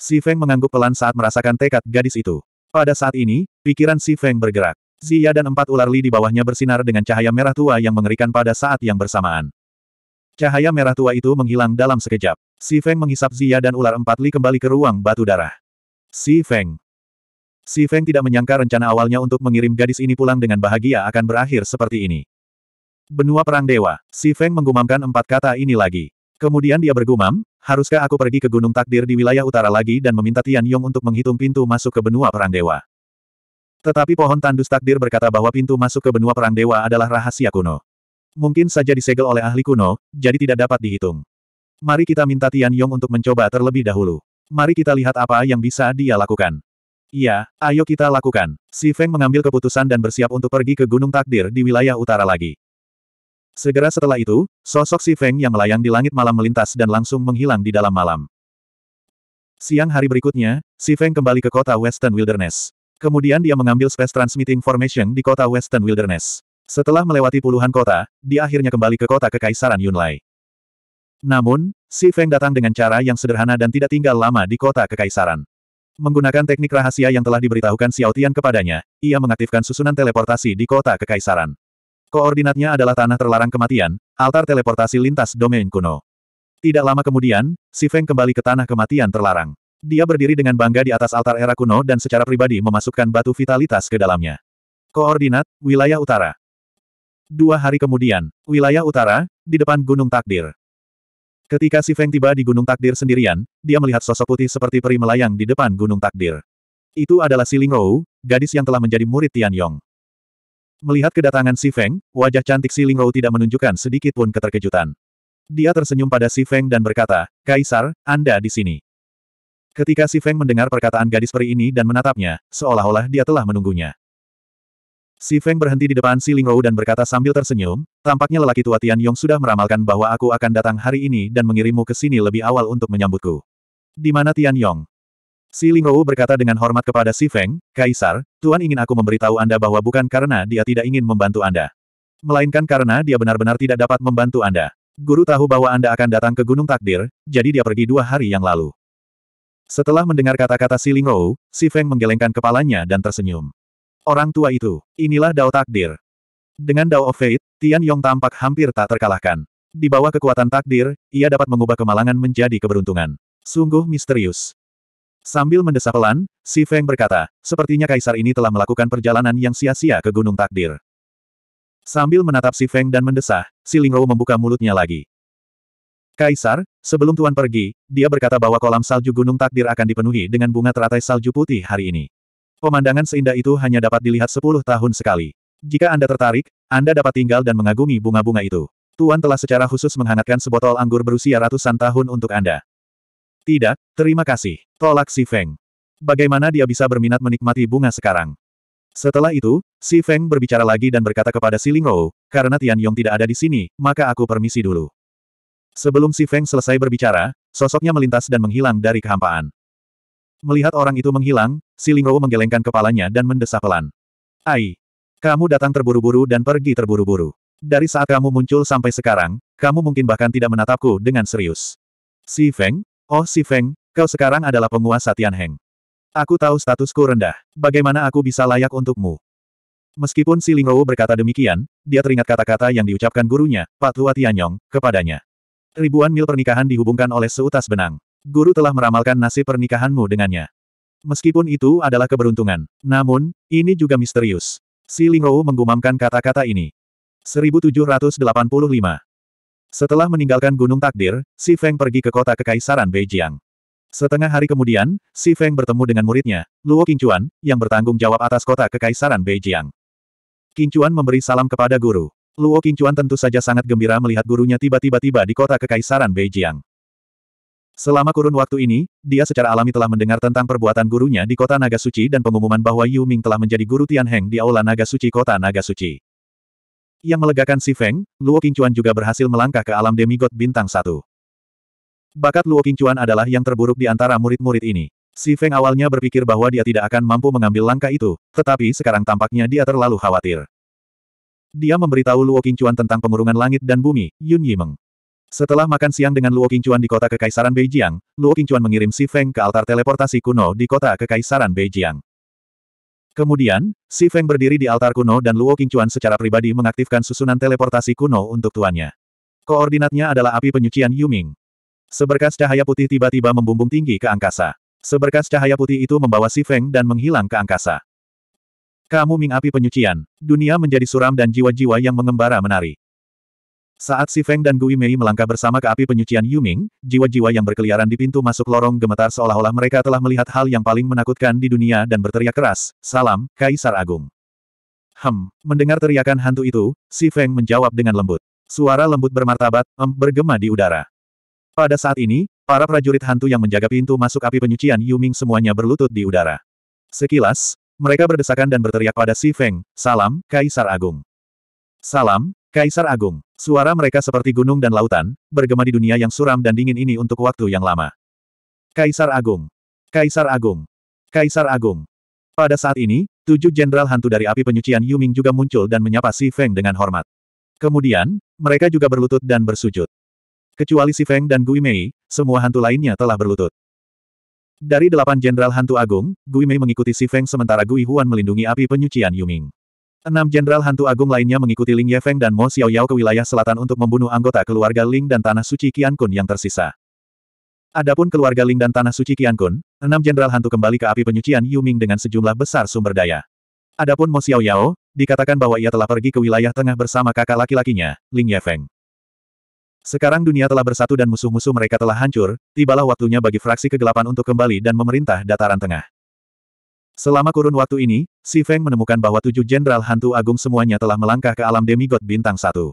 Si Feng mengangguk pelan saat merasakan tekad gadis itu. Pada saat ini, pikiran Si Feng bergerak. Zia dan empat ular li di bawahnya bersinar dengan cahaya merah tua yang mengerikan pada saat yang bersamaan. Cahaya merah tua itu menghilang dalam sekejap. Si Feng menghisap Zia dan ular empat li kembali ke ruang batu darah. Si Feng. Si Feng tidak menyangka rencana awalnya untuk mengirim gadis ini pulang dengan bahagia akan berakhir seperti ini. Benua Perang Dewa, Si Feng menggumamkan empat kata ini lagi. Kemudian dia bergumam, Haruskah aku pergi ke Gunung Takdir di wilayah utara lagi dan meminta Tian Yong untuk menghitung pintu masuk ke benua perang dewa? Tetapi pohon tandus takdir berkata bahwa pintu masuk ke benua perang dewa adalah rahasia kuno. Mungkin saja disegel oleh ahli kuno, jadi tidak dapat dihitung. Mari kita minta Tian Yong untuk mencoba terlebih dahulu. Mari kita lihat apa yang bisa dia lakukan. Iya, ayo kita lakukan. Si Feng mengambil keputusan dan bersiap untuk pergi ke Gunung Takdir di wilayah utara lagi. Segera setelah itu, sosok si Feng yang melayang di langit malam melintas dan langsung menghilang di dalam malam. Siang hari berikutnya, si Feng kembali ke kota Western Wilderness. Kemudian dia mengambil Space Transmitting Formation di kota Western Wilderness. Setelah melewati puluhan kota, dia akhirnya kembali ke kota Kekaisaran Yunlai. Namun, si Feng datang dengan cara yang sederhana dan tidak tinggal lama di kota Kekaisaran. Menggunakan teknik rahasia yang telah diberitahukan Xiao Tian kepadanya, ia mengaktifkan susunan teleportasi di kota Kekaisaran. Koordinatnya adalah tanah terlarang kematian, altar teleportasi lintas domain kuno. Tidak lama kemudian, Si Feng kembali ke tanah kematian terlarang. Dia berdiri dengan bangga di atas altar era kuno dan secara pribadi memasukkan batu vitalitas ke dalamnya. Koordinat, wilayah utara. Dua hari kemudian, wilayah utara, di depan Gunung Takdir. Ketika Si Feng tiba di Gunung Takdir sendirian, dia melihat sosok putih seperti peri melayang di depan Gunung Takdir. Itu adalah Si Ling Rou, gadis yang telah menjadi murid Tian Yong. Melihat kedatangan Si Feng, wajah cantik Si Lingrou tidak menunjukkan sedikit pun keterkejutan. Dia tersenyum pada Si Feng dan berkata, Kaisar, Anda di sini. Ketika Si Feng mendengar perkataan gadis peri ini dan menatapnya, seolah-olah dia telah menunggunya. Si Feng berhenti di depan Si Lingrou dan berkata sambil tersenyum, tampaknya lelaki tua Tian Yong sudah meramalkan bahwa aku akan datang hari ini dan mengirimmu ke sini lebih awal untuk menyambutku. Di mana Tian Yong? Si Lingou berkata dengan hormat kepada Si Feng, Kaisar, Tuan ingin aku memberitahu Anda bahwa bukan karena dia tidak ingin membantu Anda. Melainkan karena dia benar-benar tidak dapat membantu Anda. Guru tahu bahwa Anda akan datang ke Gunung Takdir, jadi dia pergi dua hari yang lalu. Setelah mendengar kata-kata Si Lingou, Si Feng menggelengkan kepalanya dan tersenyum. Orang tua itu, inilah Dao Takdir. Dengan Dao of Fate, Tian Yong tampak hampir tak terkalahkan. Di bawah kekuatan takdir, ia dapat mengubah kemalangan menjadi keberuntungan. Sungguh misterius. Sambil mendesah pelan, Si Feng berkata, sepertinya kaisar ini telah melakukan perjalanan yang sia-sia ke Gunung Takdir. Sambil menatap Si Feng dan mendesah, Si Lingrou membuka mulutnya lagi. Kaisar, sebelum Tuan pergi, dia berkata bahwa kolam salju Gunung Takdir akan dipenuhi dengan bunga teratai salju putih hari ini. Pemandangan seindah itu hanya dapat dilihat 10 tahun sekali. Jika Anda tertarik, Anda dapat tinggal dan mengagumi bunga-bunga itu. Tuan telah secara khusus menghangatkan sebotol anggur berusia ratusan tahun untuk Anda. Tidak, terima kasih. Tolak si Feng. Bagaimana dia bisa berminat menikmati bunga sekarang? Setelah itu, si Feng berbicara lagi dan berkata kepada si Lingrou, karena Tian Yong tidak ada di sini, maka aku permisi dulu. Sebelum si Feng selesai berbicara, sosoknya melintas dan menghilang dari kehampaan. Melihat orang itu menghilang, si Lingrou menggelengkan kepalanya dan mendesah pelan. Ai! Kamu datang terburu-buru dan pergi terburu-buru. Dari saat kamu muncul sampai sekarang, kamu mungkin bahkan tidak menatapku dengan serius. Si Feng, Oh si Feng, kau sekarang adalah penguasa Tianheng. Aku tahu statusku rendah. Bagaimana aku bisa layak untukmu? Meskipun si Ling Rou berkata demikian, dia teringat kata-kata yang diucapkan gurunya, Pak Tua Tianyong, kepadanya. Ribuan mil pernikahan dihubungkan oleh seutas benang. Guru telah meramalkan nasib pernikahanmu dengannya. Meskipun itu adalah keberuntungan, namun, ini juga misterius. Si Ling Rou menggumamkan kata-kata ini. 1785 setelah meninggalkan Gunung Takdir, Si Feng pergi ke kota Kekaisaran Beijing. Setengah hari kemudian, Si Feng bertemu dengan muridnya, Luo Qingchuan, yang bertanggung jawab atas kota Kekaisaran Beijing. Qingchuan memberi salam kepada guru. Luo Qingchuan tentu saja sangat gembira melihat gurunya tiba-tiba tiba di kota Kekaisaran Beijing. Selama kurun waktu ini, dia secara alami telah mendengar tentang perbuatan gurunya di kota Naga Suci dan pengumuman bahwa Yu Ming telah menjadi guru Tian Heng di Aula Naga Suci kota Naga Suci. Yang melegakan si Feng, Luo Qingchuan juga berhasil melangkah ke alam demigod bintang satu. Bakat Luo Qingchuan adalah yang terburuk di antara murid-murid ini. Si Feng awalnya berpikir bahwa dia tidak akan mampu mengambil langkah itu, tetapi sekarang tampaknya dia terlalu khawatir. Dia memberitahu Luo Qingchuan tentang pengurungan langit dan bumi, Yun Yimeng. Setelah makan siang dengan Luo Qingchuan di kota Kekaisaran Beijing, Luo Qingchuan mengirim Si Feng ke altar teleportasi kuno di kota Kekaisaran Beijing. Kemudian, Si Feng berdiri di altar kuno dan Luo Qingchuan secara pribadi mengaktifkan susunan teleportasi kuno untuk tuannya. Koordinatnya adalah api penyucian Yuming. Seberkas cahaya putih tiba-tiba membumbung tinggi ke angkasa. Seberkas cahaya putih itu membawa Si Feng dan menghilang ke angkasa. Kamu Ming api penyucian, dunia menjadi suram dan jiwa-jiwa yang mengembara menari. Saat Si Feng dan Gui Mei melangkah bersama ke api penyucian Yuming, jiwa-jiwa yang berkeliaran di pintu masuk lorong gemetar seolah-olah mereka telah melihat hal yang paling menakutkan di dunia dan berteriak keras, Salam, Kaisar Agung. Hem, mendengar teriakan hantu itu, Si Feng menjawab dengan lembut. Suara lembut bermartabat, em, bergema di udara. Pada saat ini, para prajurit hantu yang menjaga pintu masuk api penyucian Yuming semuanya berlutut di udara. Sekilas, mereka berdesakan dan berteriak pada Si Feng, Salam, Kaisar Agung. Salam, Kaisar Agung. Suara mereka seperti gunung dan lautan, bergema di dunia yang suram dan dingin ini untuk waktu yang lama. Kaisar Agung. Kaisar Agung. Kaisar Agung. Pada saat ini, tujuh jenderal hantu dari api penyucian Yuming juga muncul dan menyapa Si Feng dengan hormat. Kemudian, mereka juga berlutut dan bersujud. Kecuali Si Feng dan Gui Mei, semua hantu lainnya telah berlutut. Dari delapan jenderal hantu agung, Gui Mei mengikuti Si Feng sementara Gui Huan melindungi api penyucian Yuming. Enam jenderal hantu agung lainnya mengikuti Ling Yefeng dan Mo Xiao Yao ke wilayah selatan untuk membunuh anggota keluarga Ling dan Tanah Suci Qian Kun yang tersisa. Adapun keluarga Ling dan Tanah Suci Qian Kun, enam jenderal hantu kembali ke api penyucian Yu Ming dengan sejumlah besar sumber daya. Adapun Mo Xiao Yao, dikatakan bahwa ia telah pergi ke wilayah tengah bersama kakak laki-lakinya, Ling Yefeng. Sekarang dunia telah bersatu dan musuh-musuh mereka telah hancur, tibalah waktunya bagi fraksi kegelapan untuk kembali dan memerintah dataran tengah. Selama kurun waktu ini, Si Feng menemukan bahwa tujuh jenderal hantu agung semuanya telah melangkah ke alam demigod bintang satu.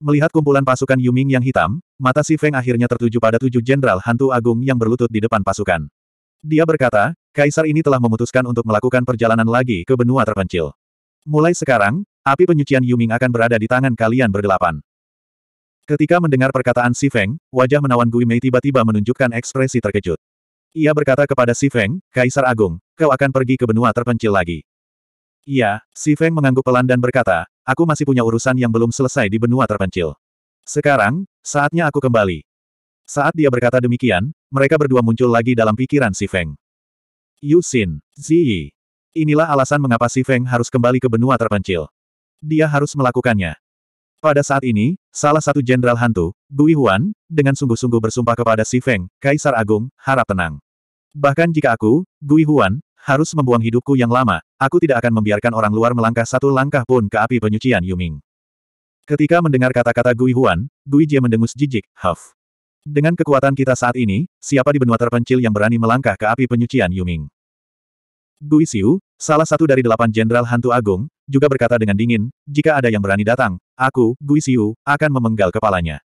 Melihat kumpulan pasukan Yuming yang hitam, mata Si Feng akhirnya tertuju pada tujuh jenderal hantu agung yang berlutut di depan pasukan. Dia berkata, Kaisar ini telah memutuskan untuk melakukan perjalanan lagi ke benua terpencil. Mulai sekarang, api penyucian Yuming akan berada di tangan kalian berdelapan. Ketika mendengar perkataan Si Feng, wajah menawan Gui Mei tiba-tiba menunjukkan ekspresi terkejut. Ia berkata kepada Si Feng, Kaisar Agung, kau akan pergi ke benua terpencil lagi. Iya, Si Feng mengangguk pelan dan berkata, aku masih punya urusan yang belum selesai di benua terpencil. Sekarang, saatnya aku kembali. Saat dia berkata demikian, mereka berdua muncul lagi dalam pikiran Si Feng. Yu Xin, Ziyi. Inilah alasan mengapa Si Feng harus kembali ke benua terpencil. Dia harus melakukannya. Pada saat ini, salah satu jenderal hantu, Gui Huan, dengan sungguh-sungguh bersumpah kepada Si Feng, Kaisar Agung, harap tenang. Bahkan jika aku, Gui Huan, harus membuang hidupku yang lama, aku tidak akan membiarkan orang luar melangkah satu langkah pun ke api penyucian Yuming. Ketika mendengar kata-kata Gui Huan, Gui Jie mendengus jijik, huff. Dengan kekuatan kita saat ini, siapa di benua terpencil yang berani melangkah ke api penyucian Yuming? Gu Xiu, salah satu dari delapan jenderal hantu agung, juga berkata dengan dingin, jika ada yang berani datang, aku, Gui Xiu, akan memenggal kepalanya.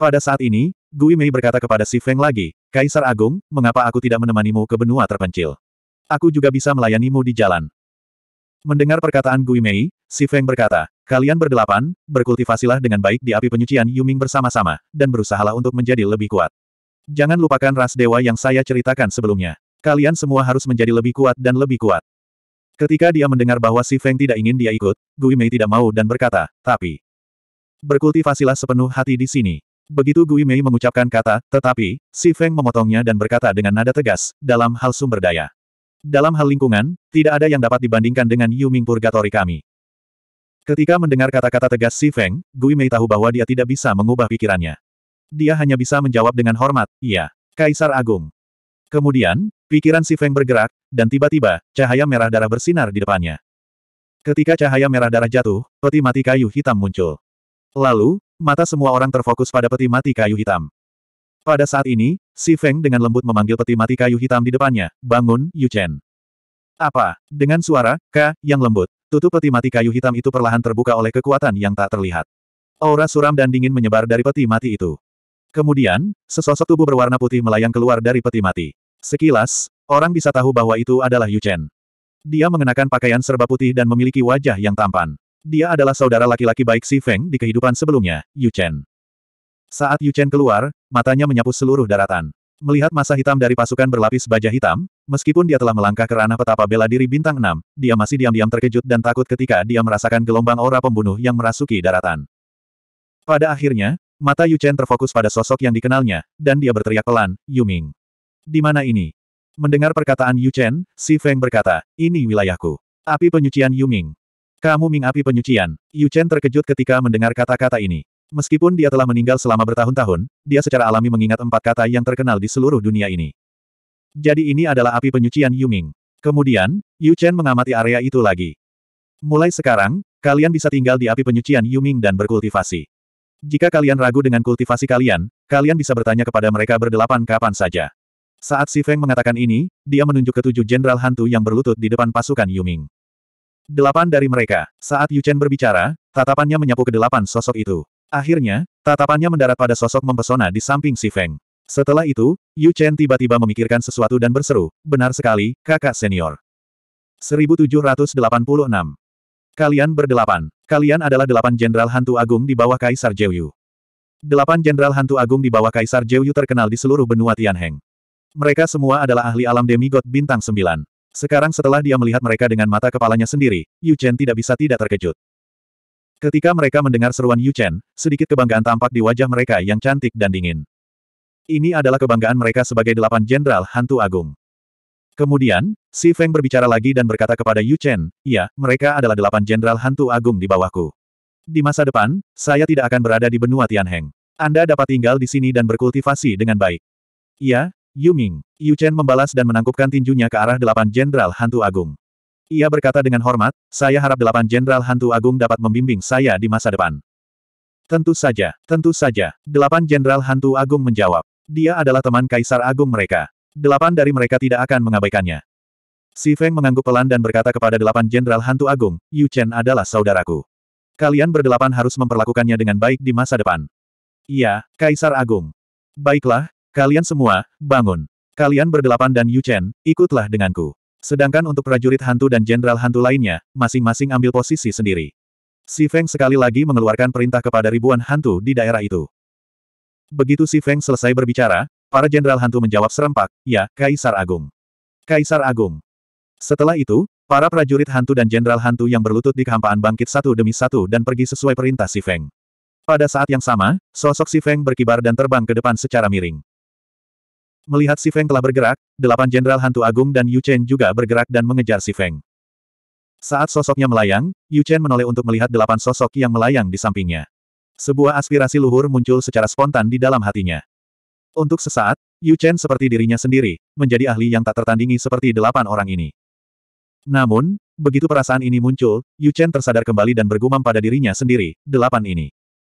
Pada saat ini, Gui Mei berkata kepada Si Feng lagi, Kaisar Agung, mengapa aku tidak menemanimu ke benua terpencil? Aku juga bisa melayanimu di jalan. Mendengar perkataan Gui Mei, Si Feng berkata, kalian berdelapan, berkultivasilah dengan baik di api penyucian Yuming bersama-sama, dan berusahalah untuk menjadi lebih kuat. Jangan lupakan ras dewa yang saya ceritakan sebelumnya. Kalian semua harus menjadi lebih kuat dan lebih kuat. Ketika dia mendengar bahwa Si Feng tidak ingin dia ikut, Gui Mei tidak mau dan berkata, tapi... Berkultivasilah sepenuh hati di sini. Begitu Gui Mei mengucapkan kata, tetapi, Si Feng memotongnya dan berkata dengan nada tegas, dalam hal sumber daya. Dalam hal lingkungan, tidak ada yang dapat dibandingkan dengan Yuming Purgatory kami. Ketika mendengar kata-kata tegas Si Feng, Gui Mei tahu bahwa dia tidak bisa mengubah pikirannya. Dia hanya bisa menjawab dengan hormat, iya, Kaisar Agung. Kemudian, Pikiran si Feng bergerak, dan tiba-tiba, cahaya merah darah bersinar di depannya. Ketika cahaya merah darah jatuh, peti mati kayu hitam muncul. Lalu, mata semua orang terfokus pada peti mati kayu hitam. Pada saat ini, si Feng dengan lembut memanggil peti mati kayu hitam di depannya, bangun, Yu Chen. Apa? Dengan suara, K, yang lembut, tutup peti mati kayu hitam itu perlahan terbuka oleh kekuatan yang tak terlihat. Aura suram dan dingin menyebar dari peti mati itu. Kemudian, sesosok tubuh berwarna putih melayang keluar dari peti mati. Sekilas, orang bisa tahu bahwa itu adalah Yu Chen. Dia mengenakan pakaian serba putih dan memiliki wajah yang tampan. Dia adalah saudara laki-laki baik Si Feng di kehidupan sebelumnya, Yu Chen. Saat Yu Chen keluar, matanya menyapu seluruh daratan. Melihat masa hitam dari pasukan berlapis baja hitam, meskipun dia telah melangkah ke ranah petapa bela diri bintang 6, dia masih diam-diam terkejut dan takut ketika dia merasakan gelombang aura pembunuh yang merasuki daratan. Pada akhirnya, mata Yu Chen terfokus pada sosok yang dikenalnya, dan dia berteriak pelan, Yu Ming. Di mana ini? Mendengar perkataan Yu Chen, Si Feng berkata, ini wilayahku. Api penyucian Yu Ming. Kamu Ming api penyucian. Yu Chen terkejut ketika mendengar kata-kata ini. Meskipun dia telah meninggal selama bertahun-tahun, dia secara alami mengingat empat kata yang terkenal di seluruh dunia ini. Jadi ini adalah api penyucian Yu Ming. Kemudian, Yu Chen mengamati area itu lagi. Mulai sekarang, kalian bisa tinggal di api penyucian Yu Ming dan berkultivasi. Jika kalian ragu dengan kultivasi kalian, kalian bisa bertanya kepada mereka berdelapan kapan saja. Saat Si Feng mengatakan ini, dia menunjuk ke tujuh jenderal hantu yang berlutut di depan pasukan Yuming. Delapan dari mereka, saat Yu Chen berbicara, tatapannya menyapu ke delapan sosok itu. Akhirnya, tatapannya mendarat pada sosok mempesona di samping Si Feng. Setelah itu, Yu Chen tiba-tiba memikirkan sesuatu dan berseru, benar sekali, kakak senior. 1786. Kalian berdelapan. Kalian adalah delapan jenderal hantu agung di bawah Kaisar Jeyu. Delapan jenderal hantu agung di bawah Kaisar Jeyu terkenal di seluruh benua Tianheng. Mereka semua adalah ahli alam demigod bintang sembilan. Sekarang setelah dia melihat mereka dengan mata kepalanya sendiri, Yu Chen tidak bisa tidak terkejut. Ketika mereka mendengar seruan Yu Chen, sedikit kebanggaan tampak di wajah mereka yang cantik dan dingin. Ini adalah kebanggaan mereka sebagai delapan jenderal hantu agung. Kemudian, Si Feng berbicara lagi dan berkata kepada Yu Chen, ya, mereka adalah delapan jenderal hantu agung di bawahku. Di masa depan, saya tidak akan berada di benua Tianheng. Anda dapat tinggal di sini dan berkultivasi dengan baik. Ya, Yuming, Yu Chen membalas dan menangkupkan tinjunya ke arah delapan jenderal hantu agung. Ia berkata dengan hormat, saya harap delapan jenderal hantu agung dapat membimbing saya di masa depan. Tentu saja, tentu saja, delapan jenderal hantu agung menjawab. Dia adalah teman kaisar agung mereka. Delapan dari mereka tidak akan mengabaikannya. Si Feng mengangguk pelan dan berkata kepada delapan jenderal hantu agung, Yu Chen adalah saudaraku. Kalian berdelapan harus memperlakukannya dengan baik di masa depan. Iya, Kaisar Agung. Baiklah, Kalian semua, bangun. Kalian berdelapan dan Yu Chen, ikutlah denganku. Sedangkan untuk prajurit hantu dan jenderal hantu lainnya, masing-masing ambil posisi sendiri. Si Feng sekali lagi mengeluarkan perintah kepada ribuan hantu di daerah itu. Begitu Si Feng selesai berbicara, para jenderal hantu menjawab serempak, ya, Kaisar Agung. Kaisar Agung. Setelah itu, para prajurit hantu dan jenderal hantu yang berlutut di kehampaan bangkit satu demi satu dan pergi sesuai perintah Si Feng. Pada saat yang sama, sosok Si Feng berkibar dan terbang ke depan secara miring. Melihat Si Feng telah bergerak, delapan jenderal hantu agung dan Yu Chen juga bergerak dan mengejar Si Feng. Saat sosoknya melayang, Yu Chen menoleh untuk melihat delapan sosok yang melayang di sampingnya. Sebuah aspirasi luhur muncul secara spontan di dalam hatinya. Untuk sesaat, Yu Chen seperti dirinya sendiri, menjadi ahli yang tak tertandingi seperti delapan orang ini. Namun, begitu perasaan ini muncul, Yu Chen tersadar kembali dan bergumam pada dirinya sendiri, delapan ini.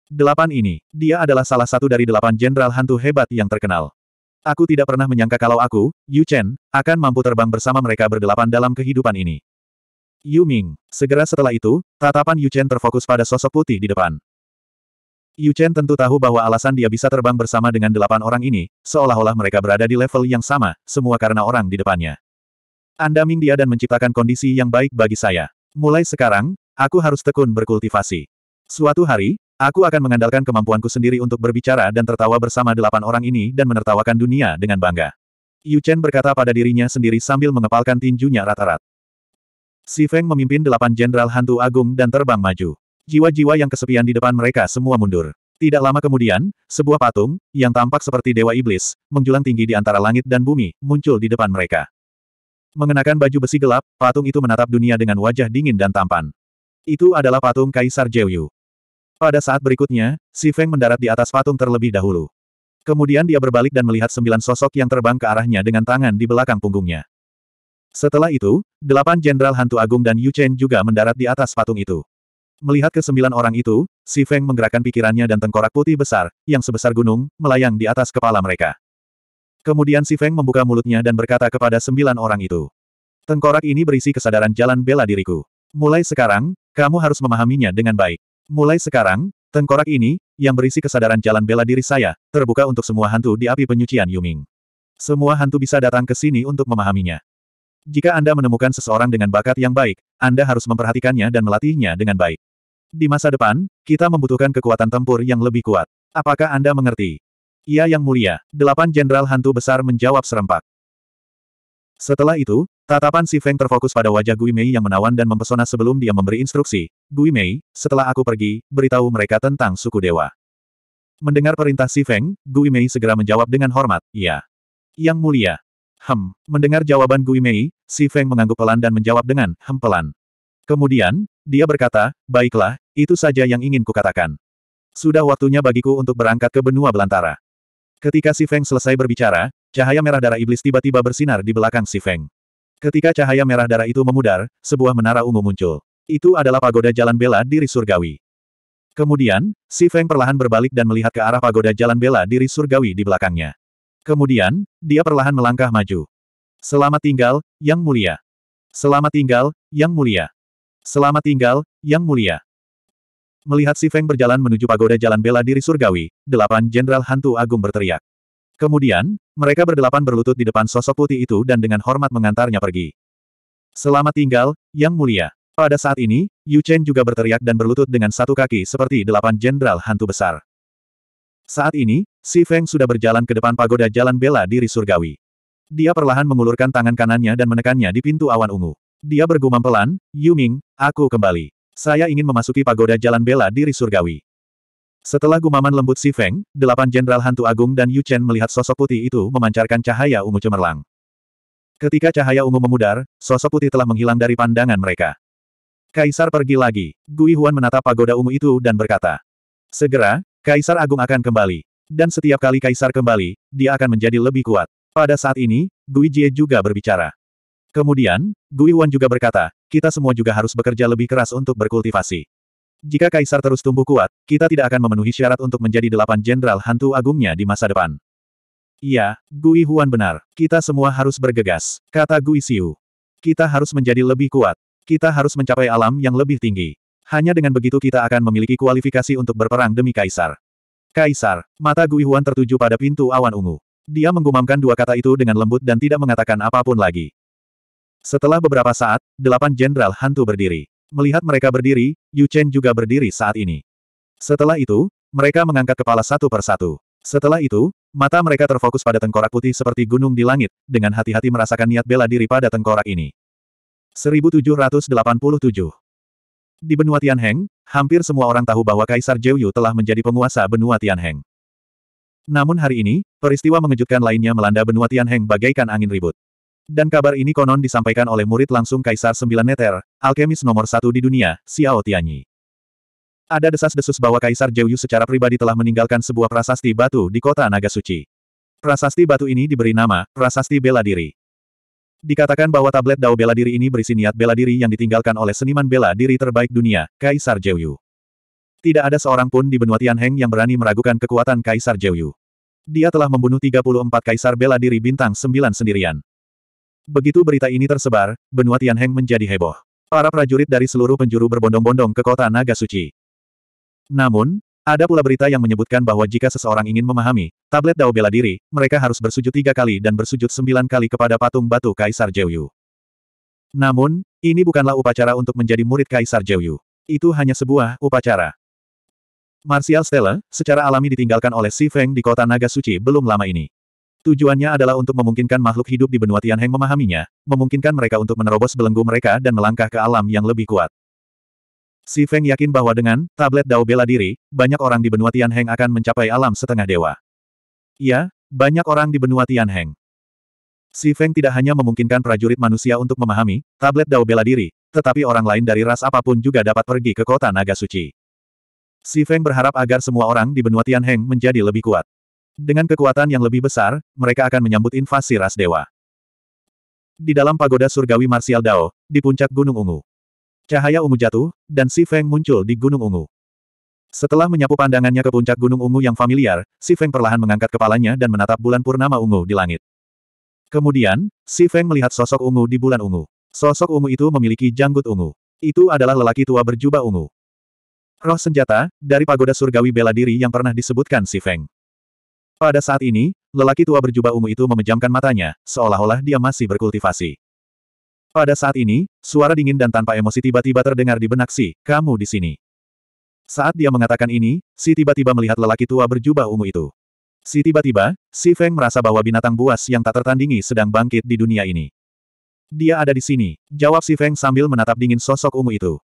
Delapan ini, dia adalah salah satu dari delapan jenderal hantu hebat yang terkenal. Aku tidak pernah menyangka kalau aku, Yu Chen, akan mampu terbang bersama mereka berdelapan dalam kehidupan ini. Yu Ming. Segera setelah itu, tatapan Yu Chen terfokus pada sosok putih di depan. Yu Chen tentu tahu bahwa alasan dia bisa terbang bersama dengan delapan orang ini, seolah-olah mereka berada di level yang sama, semua karena orang di depannya. Anda Ming dia dan menciptakan kondisi yang baik bagi saya. Mulai sekarang, aku harus tekun berkultivasi. Suatu hari, Aku akan mengandalkan kemampuanku sendiri untuk berbicara dan tertawa bersama delapan orang ini dan menertawakan dunia dengan bangga. Yu Chen berkata pada dirinya sendiri sambil mengepalkan tinjunya rata-rat. Si Feng memimpin delapan jenderal hantu agung dan terbang maju. Jiwa-jiwa yang kesepian di depan mereka semua mundur. Tidak lama kemudian, sebuah patung, yang tampak seperti dewa iblis, menjulang tinggi di antara langit dan bumi, muncul di depan mereka. Mengenakan baju besi gelap, patung itu menatap dunia dengan wajah dingin dan tampan. Itu adalah patung Kaisar Jeyu. Pada saat berikutnya, Si Feng mendarat di atas patung terlebih dahulu. Kemudian dia berbalik dan melihat sembilan sosok yang terbang ke arahnya dengan tangan di belakang punggungnya. Setelah itu, delapan Jenderal Hantu Agung dan Yu Chen juga mendarat di atas patung itu. Melihat kesembilan orang itu, Si Feng menggerakkan pikirannya dan tengkorak putih besar, yang sebesar gunung, melayang di atas kepala mereka. Kemudian Si Feng membuka mulutnya dan berkata kepada sembilan orang itu. Tengkorak ini berisi kesadaran jalan bela diriku. Mulai sekarang, kamu harus memahaminya dengan baik. Mulai sekarang, tengkorak ini, yang berisi kesadaran jalan bela diri saya, terbuka untuk semua hantu di api penyucian Yuming. Semua hantu bisa datang ke sini untuk memahaminya. Jika Anda menemukan seseorang dengan bakat yang baik, Anda harus memperhatikannya dan melatihnya dengan baik. Di masa depan, kita membutuhkan kekuatan tempur yang lebih kuat. Apakah Anda mengerti? Ia yang mulia, delapan jenderal hantu besar menjawab serempak. Setelah itu, tatapan si Feng terfokus pada wajah Gui Mei yang menawan dan mempesona sebelum dia memberi instruksi, Gui Mei, setelah aku pergi, beritahu mereka tentang suku dewa. Mendengar perintah si Feng, Gui Mei segera menjawab dengan hormat, ya. Yang mulia. Hem, mendengar jawaban Gui Mei, si Feng mengangguk pelan dan menjawab dengan, hem pelan. Kemudian, dia berkata, baiklah, itu saja yang ingin kukatakan. Sudah waktunya bagiku untuk berangkat ke benua belantara. Ketika si Feng selesai berbicara, Cahaya merah darah iblis tiba-tiba bersinar di belakang si Feng. Ketika cahaya merah darah itu memudar, sebuah menara ungu muncul. Itu adalah pagoda jalan bela diri surgawi. Kemudian, si Feng perlahan berbalik dan melihat ke arah pagoda jalan bela diri surgawi di belakangnya. Kemudian, dia perlahan melangkah maju. Selamat tinggal, Yang Mulia. Selamat tinggal, Yang Mulia. Selamat tinggal, Yang Mulia. Melihat si Feng berjalan menuju pagoda jalan bela diri surgawi, delapan jenderal hantu agung berteriak. Kemudian, mereka berdelapan berlutut di depan sosok putih itu dan dengan hormat mengantarnya pergi. Selamat tinggal, Yang Mulia. Pada saat ini, Yu Chen juga berteriak dan berlutut dengan satu kaki seperti delapan jenderal hantu besar. Saat ini, Si Feng sudah berjalan ke depan pagoda jalan bela diri surgawi. Dia perlahan mengulurkan tangan kanannya dan menekannya di pintu awan ungu. Dia bergumam pelan, Yu Ming, aku kembali. Saya ingin memasuki pagoda jalan bela diri surgawi. Setelah gumaman lembut Si Feng, delapan jenderal hantu agung dan Yu Chen melihat sosok putih itu memancarkan cahaya ungu cemerlang. Ketika cahaya ungu memudar, sosok putih telah menghilang dari pandangan mereka. Kaisar pergi lagi. Gui Huan menatap pagoda ungu itu dan berkata. Segera, Kaisar Agung akan kembali. Dan setiap kali Kaisar kembali, dia akan menjadi lebih kuat. Pada saat ini, Gui Jie juga berbicara. Kemudian, Gui Huan juga berkata, kita semua juga harus bekerja lebih keras untuk berkultivasi. Jika Kaisar terus tumbuh kuat, kita tidak akan memenuhi syarat untuk menjadi delapan jenderal hantu agungnya di masa depan. Iya, Gui Huan benar. Kita semua harus bergegas, kata Gui Xiu. Kita harus menjadi lebih kuat. Kita harus mencapai alam yang lebih tinggi. Hanya dengan begitu kita akan memiliki kualifikasi untuk berperang demi Kaisar. Kaisar, mata Gui Huan tertuju pada pintu awan ungu. Dia menggumamkan dua kata itu dengan lembut dan tidak mengatakan apapun lagi. Setelah beberapa saat, delapan jenderal hantu berdiri. Melihat mereka berdiri, Yu Chen juga berdiri saat ini. Setelah itu, mereka mengangkat kepala satu per satu. Setelah itu, mata mereka terfokus pada tengkorak putih seperti gunung di langit, dengan hati-hati merasakan niat bela diri pada tengkorak ini. 1787 Di benua Tianheng, hampir semua orang tahu bahwa Kaisar Yu telah menjadi penguasa benua Tianheng. Namun hari ini, peristiwa mengejutkan lainnya melanda benua Tianheng bagaikan angin ribut. Dan kabar ini konon disampaikan oleh murid langsung Kaisar Sembilan Neter, alkemis nomor satu di dunia, Xiao Tianyi. Ada desas-desus bahwa Kaisar Jeyu secara pribadi telah meninggalkan sebuah prasasti batu di kota Naga Suci. Prasasti batu ini diberi nama, Prasasti Bela Diri. Dikatakan bahwa tablet Dao Bela Diri ini berisi niat bela diri yang ditinggalkan oleh seniman bela diri terbaik dunia, Kaisar Jeyu. Tidak ada seorang pun di benua Heng yang berani meragukan kekuatan Kaisar Jeyu. Dia telah membunuh 34 Kaisar Bela Diri Bintang 9 sendirian. Begitu berita ini tersebar, benua Heng menjadi heboh. Para prajurit dari seluruh penjuru berbondong-bondong ke kota Naga Suci. Namun, ada pula berita yang menyebutkan bahwa jika seseorang ingin memahami tablet Dao bela diri, mereka harus bersujud tiga kali dan bersujud sembilan kali kepada patung batu Kaisar Jeyu. Namun, ini bukanlah upacara untuk menjadi murid Kaisar Jeyu. Itu hanya sebuah upacara. Martial Stella, secara alami ditinggalkan oleh Si Feng di kota Naga Suci belum lama ini. Tujuannya adalah untuk memungkinkan makhluk hidup di benua Tianheng memahaminya, memungkinkan mereka untuk menerobos belenggu mereka dan melangkah ke alam yang lebih kuat. Si Feng yakin bahwa dengan tablet Dao bela diri, banyak orang di benua Tianheng akan mencapai alam setengah dewa. Iya, banyak orang di benua Tianheng. Si Feng tidak hanya memungkinkan prajurit manusia untuk memahami tablet Dao bela diri, tetapi orang lain dari ras apapun juga dapat pergi ke kota naga suci. Si Feng berharap agar semua orang di benua Tianheng menjadi lebih kuat. Dengan kekuatan yang lebih besar, mereka akan menyambut invasi ras dewa. Di dalam pagoda surgawi Martial Dao, di puncak Gunung Ungu. Cahaya ungu jatuh, dan Si Feng muncul di Gunung Ungu. Setelah menyapu pandangannya ke puncak Gunung Ungu yang familiar, Si Feng perlahan mengangkat kepalanya dan menatap bulan purnama ungu di langit. Kemudian, Si Feng melihat sosok ungu di bulan ungu. Sosok ungu itu memiliki janggut ungu. Itu adalah lelaki tua berjubah ungu. Roh senjata, dari pagoda surgawi bela diri yang pernah disebutkan Si Feng. Pada saat ini, lelaki tua berjubah ungu itu memejamkan matanya, seolah-olah dia masih berkultivasi. Pada saat ini, suara dingin dan tanpa emosi tiba-tiba terdengar di benak Si, kamu di sini. Saat dia mengatakan ini, Si tiba-tiba melihat lelaki tua berjubah ungu itu. Si tiba-tiba, Si Feng merasa bahwa binatang buas yang tak tertandingi sedang bangkit di dunia ini. Dia ada di sini, jawab Si Feng sambil menatap dingin sosok ungu itu.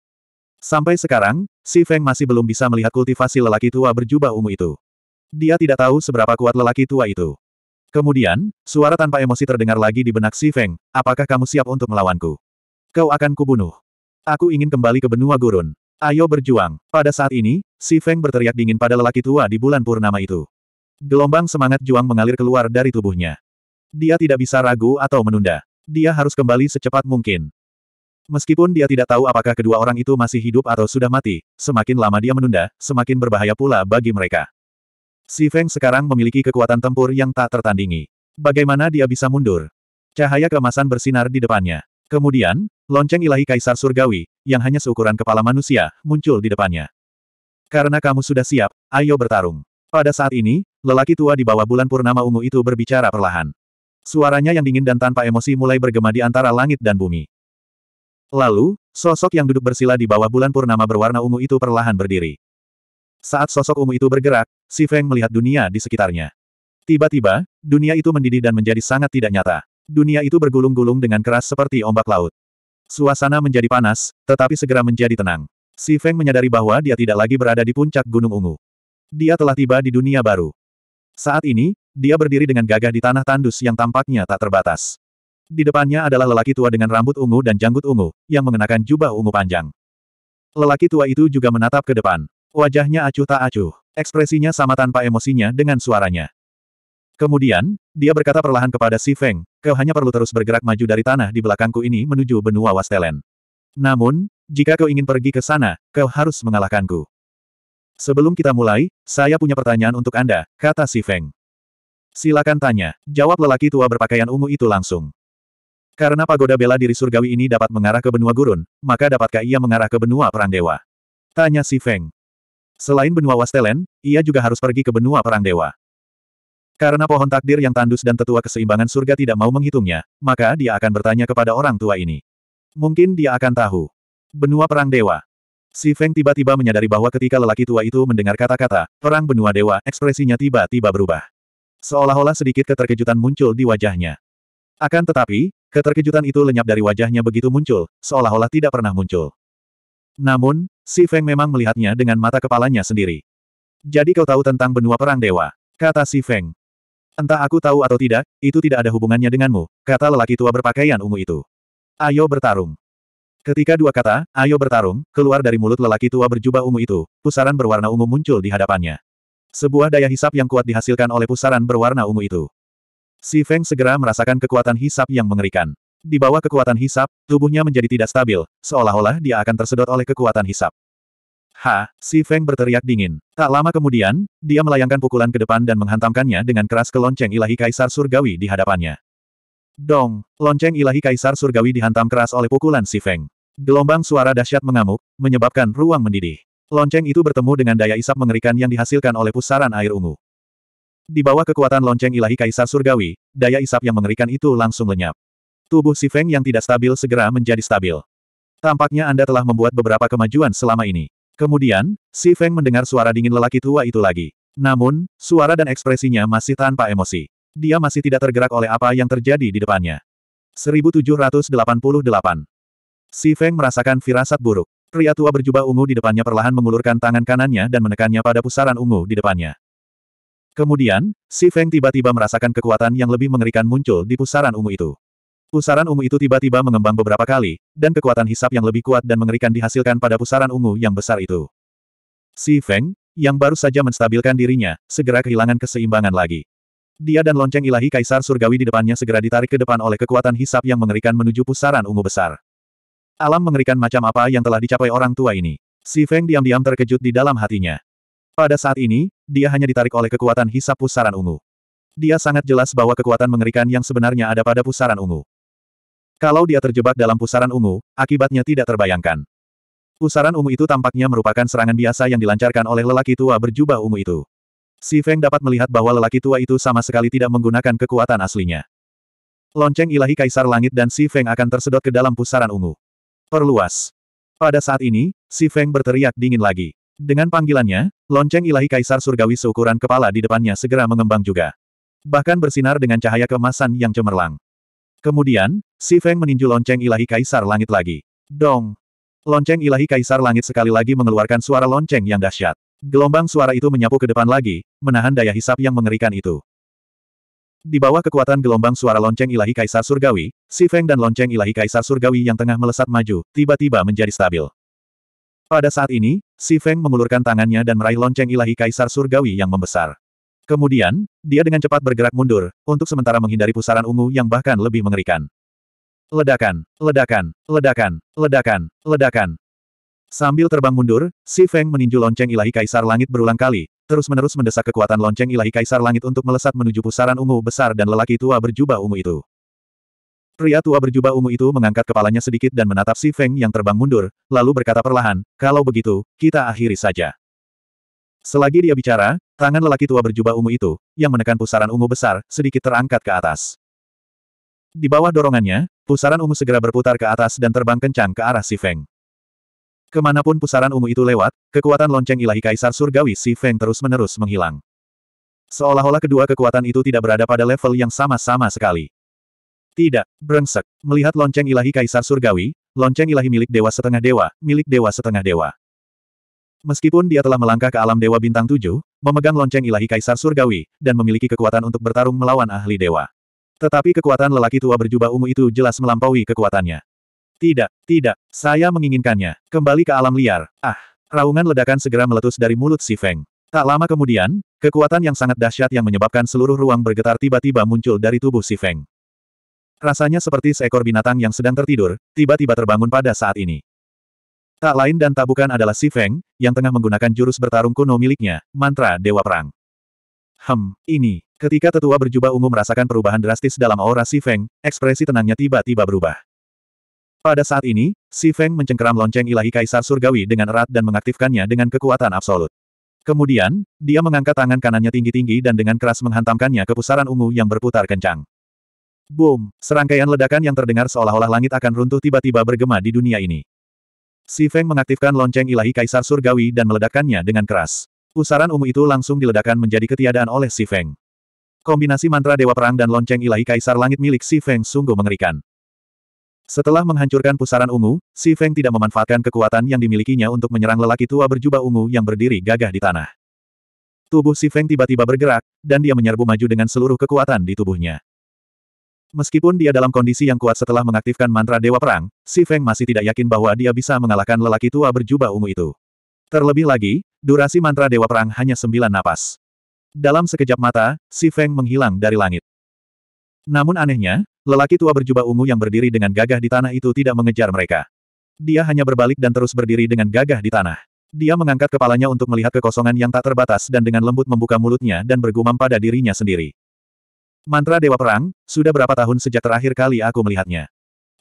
Sampai sekarang, Si Feng masih belum bisa melihat kultivasi lelaki tua berjubah ungu itu. Dia tidak tahu seberapa kuat lelaki tua itu. Kemudian, suara tanpa emosi terdengar lagi di benak Si Feng, apakah kamu siap untuk melawanku? Kau akan kubunuh. Aku ingin kembali ke benua gurun. Ayo berjuang. Pada saat ini, Si Feng berteriak dingin pada lelaki tua di bulan purnama itu. Gelombang semangat juang mengalir keluar dari tubuhnya. Dia tidak bisa ragu atau menunda. Dia harus kembali secepat mungkin. Meskipun dia tidak tahu apakah kedua orang itu masih hidup atau sudah mati, semakin lama dia menunda, semakin berbahaya pula bagi mereka. Si Feng sekarang memiliki kekuatan tempur yang tak tertandingi. Bagaimana dia bisa mundur? Cahaya kemasan bersinar di depannya. Kemudian, lonceng ilahi Kaisar Surgawi, yang hanya seukuran kepala manusia, muncul di depannya. Karena kamu sudah siap, ayo bertarung. Pada saat ini, lelaki tua di bawah bulan purnama ungu itu berbicara perlahan. Suaranya yang dingin dan tanpa emosi mulai bergema di antara langit dan bumi. Lalu, sosok yang duduk bersila di bawah bulan purnama berwarna ungu itu perlahan berdiri. Saat sosok ungu itu bergerak, Si Feng melihat dunia di sekitarnya. Tiba-tiba, dunia itu mendidih dan menjadi sangat tidak nyata. Dunia itu bergulung-gulung dengan keras seperti ombak laut. Suasana menjadi panas, tetapi segera menjadi tenang. Si Feng menyadari bahwa dia tidak lagi berada di puncak Gunung Ungu. Dia telah tiba di dunia baru. Saat ini, dia berdiri dengan gagah di tanah tandus yang tampaknya tak terbatas. Di depannya adalah lelaki tua dengan rambut ungu dan janggut ungu, yang mengenakan jubah ungu panjang. Lelaki tua itu juga menatap ke depan. Wajahnya acuh tak acuh. Ekspresinya sama tanpa emosinya dengan suaranya. Kemudian, dia berkata perlahan kepada Si Feng, kau hanya perlu terus bergerak maju dari tanah di belakangku ini menuju benua Wastelen. Namun, jika kau ingin pergi ke sana, kau harus mengalahkanku. Sebelum kita mulai, saya punya pertanyaan untuk Anda, kata Si Feng. Silakan tanya, jawab lelaki tua berpakaian ungu itu langsung. Karena pagoda bela diri surgawi ini dapat mengarah ke benua gurun, maka dapatkah ia mengarah ke benua perang dewa? Tanya Si Feng. Selain benua Wastelen, ia juga harus pergi ke benua Perang Dewa. Karena pohon takdir yang tandus dan tetua keseimbangan surga tidak mau menghitungnya, maka dia akan bertanya kepada orang tua ini. Mungkin dia akan tahu. Benua Perang Dewa. Si Feng tiba-tiba menyadari bahwa ketika lelaki tua itu mendengar kata-kata, Perang Benua Dewa, ekspresinya tiba-tiba berubah. Seolah-olah sedikit keterkejutan muncul di wajahnya. Akan tetapi, keterkejutan itu lenyap dari wajahnya begitu muncul, seolah-olah tidak pernah muncul. Namun, Si Feng memang melihatnya dengan mata kepalanya sendiri. Jadi kau tahu tentang benua perang dewa, kata Si Feng. Entah aku tahu atau tidak, itu tidak ada hubungannya denganmu, kata lelaki tua berpakaian ungu itu. Ayo bertarung. Ketika dua kata, ayo bertarung, keluar dari mulut lelaki tua berjubah ungu itu, pusaran berwarna ungu muncul di hadapannya. Sebuah daya hisap yang kuat dihasilkan oleh pusaran berwarna ungu itu. Si Feng segera merasakan kekuatan hisap yang mengerikan. Di bawah kekuatan hisap, tubuhnya menjadi tidak stabil, seolah-olah dia akan tersedot oleh kekuatan hisap. Ha, si Feng berteriak dingin. Tak lama kemudian, dia melayangkan pukulan ke depan dan menghantamkannya dengan keras ke lonceng ilahi Kaisar Surgawi di hadapannya. Dong, lonceng ilahi Kaisar Surgawi dihantam keras oleh pukulan si Feng. Gelombang suara dahsyat mengamuk, menyebabkan ruang mendidih. Lonceng itu bertemu dengan daya isap mengerikan yang dihasilkan oleh pusaran air ungu. Di bawah kekuatan lonceng ilahi Kaisar Surgawi, daya isap yang mengerikan itu langsung lenyap. Tubuh si Feng yang tidak stabil segera menjadi stabil. Tampaknya Anda telah membuat beberapa kemajuan selama ini. Kemudian, si Feng mendengar suara dingin lelaki tua itu lagi. Namun, suara dan ekspresinya masih tanpa emosi. Dia masih tidak tergerak oleh apa yang terjadi di depannya. 1788 Si Feng merasakan firasat buruk. Pria tua berjubah ungu di depannya perlahan mengulurkan tangan kanannya dan menekannya pada pusaran ungu di depannya. Kemudian, Si Feng tiba-tiba merasakan kekuatan yang lebih mengerikan muncul di pusaran ungu itu. Pusaran ungu itu tiba-tiba mengembang beberapa kali, dan kekuatan hisap yang lebih kuat dan mengerikan dihasilkan pada pusaran ungu yang besar itu. Si Feng, yang baru saja menstabilkan dirinya, segera kehilangan keseimbangan lagi. Dia dan lonceng ilahi Kaisar Surgawi di depannya segera ditarik ke depan oleh kekuatan hisap yang mengerikan menuju pusaran ungu besar. Alam mengerikan macam apa yang telah dicapai orang tua ini. Si Feng diam-diam terkejut di dalam hatinya. Pada saat ini, dia hanya ditarik oleh kekuatan hisap pusaran ungu. Dia sangat jelas bahwa kekuatan mengerikan yang sebenarnya ada pada pusaran ungu. Kalau dia terjebak dalam pusaran ungu, akibatnya tidak terbayangkan. Pusaran ungu itu tampaknya merupakan serangan biasa yang dilancarkan oleh lelaki tua berjubah ungu itu. Si Feng dapat melihat bahwa lelaki tua itu sama sekali tidak menggunakan kekuatan aslinya. Lonceng ilahi kaisar langit dan Si Feng akan tersedot ke dalam pusaran ungu. Perluas. Pada saat ini, Si Feng berteriak dingin lagi. Dengan panggilannya, lonceng ilahi kaisar surgawi seukuran kepala di depannya segera mengembang juga. Bahkan bersinar dengan cahaya kemasan yang cemerlang. Kemudian, Si Feng meninju lonceng ilahi Kaisar Langit lagi. Dong! Lonceng ilahi Kaisar Langit sekali lagi mengeluarkan suara lonceng yang dahsyat. Gelombang suara itu menyapu ke depan lagi, menahan daya hisap yang mengerikan itu. Di bawah kekuatan gelombang suara lonceng ilahi Kaisar Surgawi, Si Feng dan lonceng ilahi Kaisar Surgawi yang tengah melesat maju, tiba-tiba menjadi stabil. Pada saat ini, Si Feng mengulurkan tangannya dan meraih lonceng ilahi Kaisar Surgawi yang membesar. Kemudian, dia dengan cepat bergerak mundur, untuk sementara menghindari pusaran ungu yang bahkan lebih mengerikan. Ledakan, ledakan, ledakan, ledakan, ledakan. Sambil terbang mundur, Si Feng meninju lonceng ilahi kaisar langit berulang kali, terus-menerus mendesak kekuatan lonceng ilahi kaisar langit untuk melesat menuju pusaran ungu besar dan lelaki tua berjubah ungu itu. Pria tua berjubah ungu itu mengangkat kepalanya sedikit dan menatap Si Feng yang terbang mundur, lalu berkata perlahan, kalau begitu, kita akhiri saja. Selagi dia bicara, Tangan lelaki tua berjubah ungu itu, yang menekan pusaran ungu besar, sedikit terangkat ke atas. Di bawah dorongannya, pusaran ungu segera berputar ke atas dan terbang kencang ke arah Si Feng. Kemanapun pusaran ungu itu lewat, kekuatan lonceng ilahi Kaisar Surgawi Si Feng terus-menerus menghilang. Seolah-olah kedua kekuatan itu tidak berada pada level yang sama-sama sekali. Tidak, brengsek. Melihat lonceng ilahi Kaisar Surgawi, lonceng ilahi milik Dewa Setengah Dewa, milik Dewa Setengah Dewa. Meskipun dia telah melangkah ke alam Dewa Bintang Tujuh, memegang lonceng ilahi Kaisar Surgawi, dan memiliki kekuatan untuk bertarung melawan ahli dewa. Tetapi kekuatan lelaki tua berjubah ungu itu jelas melampaui kekuatannya. Tidak, tidak, saya menginginkannya. Kembali ke alam liar. Ah, raungan ledakan segera meletus dari mulut si Feng. Tak lama kemudian, kekuatan yang sangat dahsyat yang menyebabkan seluruh ruang bergetar tiba-tiba muncul dari tubuh si Feng. Rasanya seperti seekor binatang yang sedang tertidur, tiba-tiba terbangun pada saat ini. Tak lain dan tak bukan adalah Si Feng, yang tengah menggunakan jurus bertarung kuno miliknya, mantra Dewa Perang. Hem, ini. Ketika tetua berjubah ungu merasakan perubahan drastis dalam aura Si Feng, ekspresi tenangnya tiba-tiba berubah. Pada saat ini, Si Feng mencengkeram lonceng ilahi Kaisar Surgawi dengan erat dan mengaktifkannya dengan kekuatan absolut. Kemudian, dia mengangkat tangan kanannya tinggi-tinggi dan dengan keras menghantamkannya ke pusaran ungu yang berputar kencang. Boom! Serangkaian ledakan yang terdengar seolah-olah langit akan runtuh tiba-tiba bergema di dunia ini. Si Feng mengaktifkan lonceng ilahi Kaisar Surgawi dan meledakkannya dengan keras. Pusaran ungu itu langsung diledakkan menjadi ketiadaan oleh Si Feng. Kombinasi mantra Dewa Perang dan lonceng ilahi Kaisar Langit milik Si Feng sungguh mengerikan. Setelah menghancurkan pusaran ungu, Si Feng tidak memanfaatkan kekuatan yang dimilikinya untuk menyerang lelaki tua berjubah ungu yang berdiri gagah di tanah. Tubuh Si Feng tiba-tiba bergerak, dan dia menyerbu maju dengan seluruh kekuatan di tubuhnya. Meskipun dia dalam kondisi yang kuat setelah mengaktifkan mantra Dewa Perang, Si Feng masih tidak yakin bahwa dia bisa mengalahkan lelaki tua berjubah ungu itu. Terlebih lagi, durasi mantra Dewa Perang hanya sembilan napas. Dalam sekejap mata, Si Feng menghilang dari langit. Namun anehnya, lelaki tua berjubah ungu yang berdiri dengan gagah di tanah itu tidak mengejar mereka. Dia hanya berbalik dan terus berdiri dengan gagah di tanah. Dia mengangkat kepalanya untuk melihat kekosongan yang tak terbatas dan dengan lembut membuka mulutnya dan bergumam pada dirinya sendiri. Mantra Dewa Perang, sudah berapa tahun sejak terakhir kali aku melihatnya.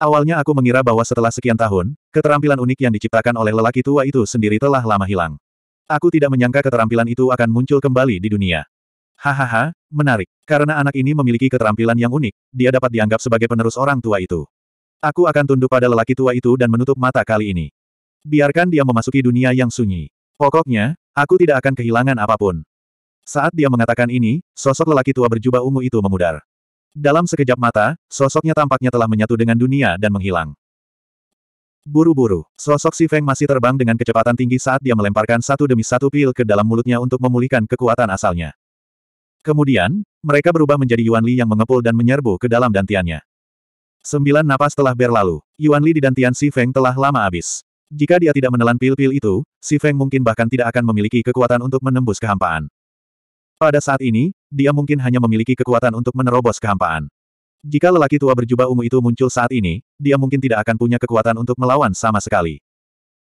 Awalnya aku mengira bahwa setelah sekian tahun, keterampilan unik yang diciptakan oleh lelaki tua itu sendiri telah lama hilang. Aku tidak menyangka keterampilan itu akan muncul kembali di dunia. Hahaha, menarik. Karena anak ini memiliki keterampilan yang unik, dia dapat dianggap sebagai penerus orang tua itu. Aku akan tunduk pada lelaki tua itu dan menutup mata kali ini. Biarkan dia memasuki dunia yang sunyi. Pokoknya, aku tidak akan kehilangan apapun. Saat dia mengatakan ini, sosok lelaki tua berjubah ungu itu memudar. Dalam sekejap mata, sosoknya tampaknya telah menyatu dengan dunia dan menghilang. Buru-buru, sosok si Feng masih terbang dengan kecepatan tinggi saat dia melemparkan satu demi satu pil ke dalam mulutnya untuk memulihkan kekuatan asalnya. Kemudian, mereka berubah menjadi Yuan Li yang mengepul dan menyerbu ke dalam dantiannya. Sembilan napas telah berlalu, Yuan Li di dantian si Feng telah lama habis. Jika dia tidak menelan pil-pil itu, si Feng mungkin bahkan tidak akan memiliki kekuatan untuk menembus kehampaan. Pada saat ini, dia mungkin hanya memiliki kekuatan untuk menerobos kehampaan. Jika lelaki tua berjubah ungu itu muncul saat ini, dia mungkin tidak akan punya kekuatan untuk melawan sama sekali.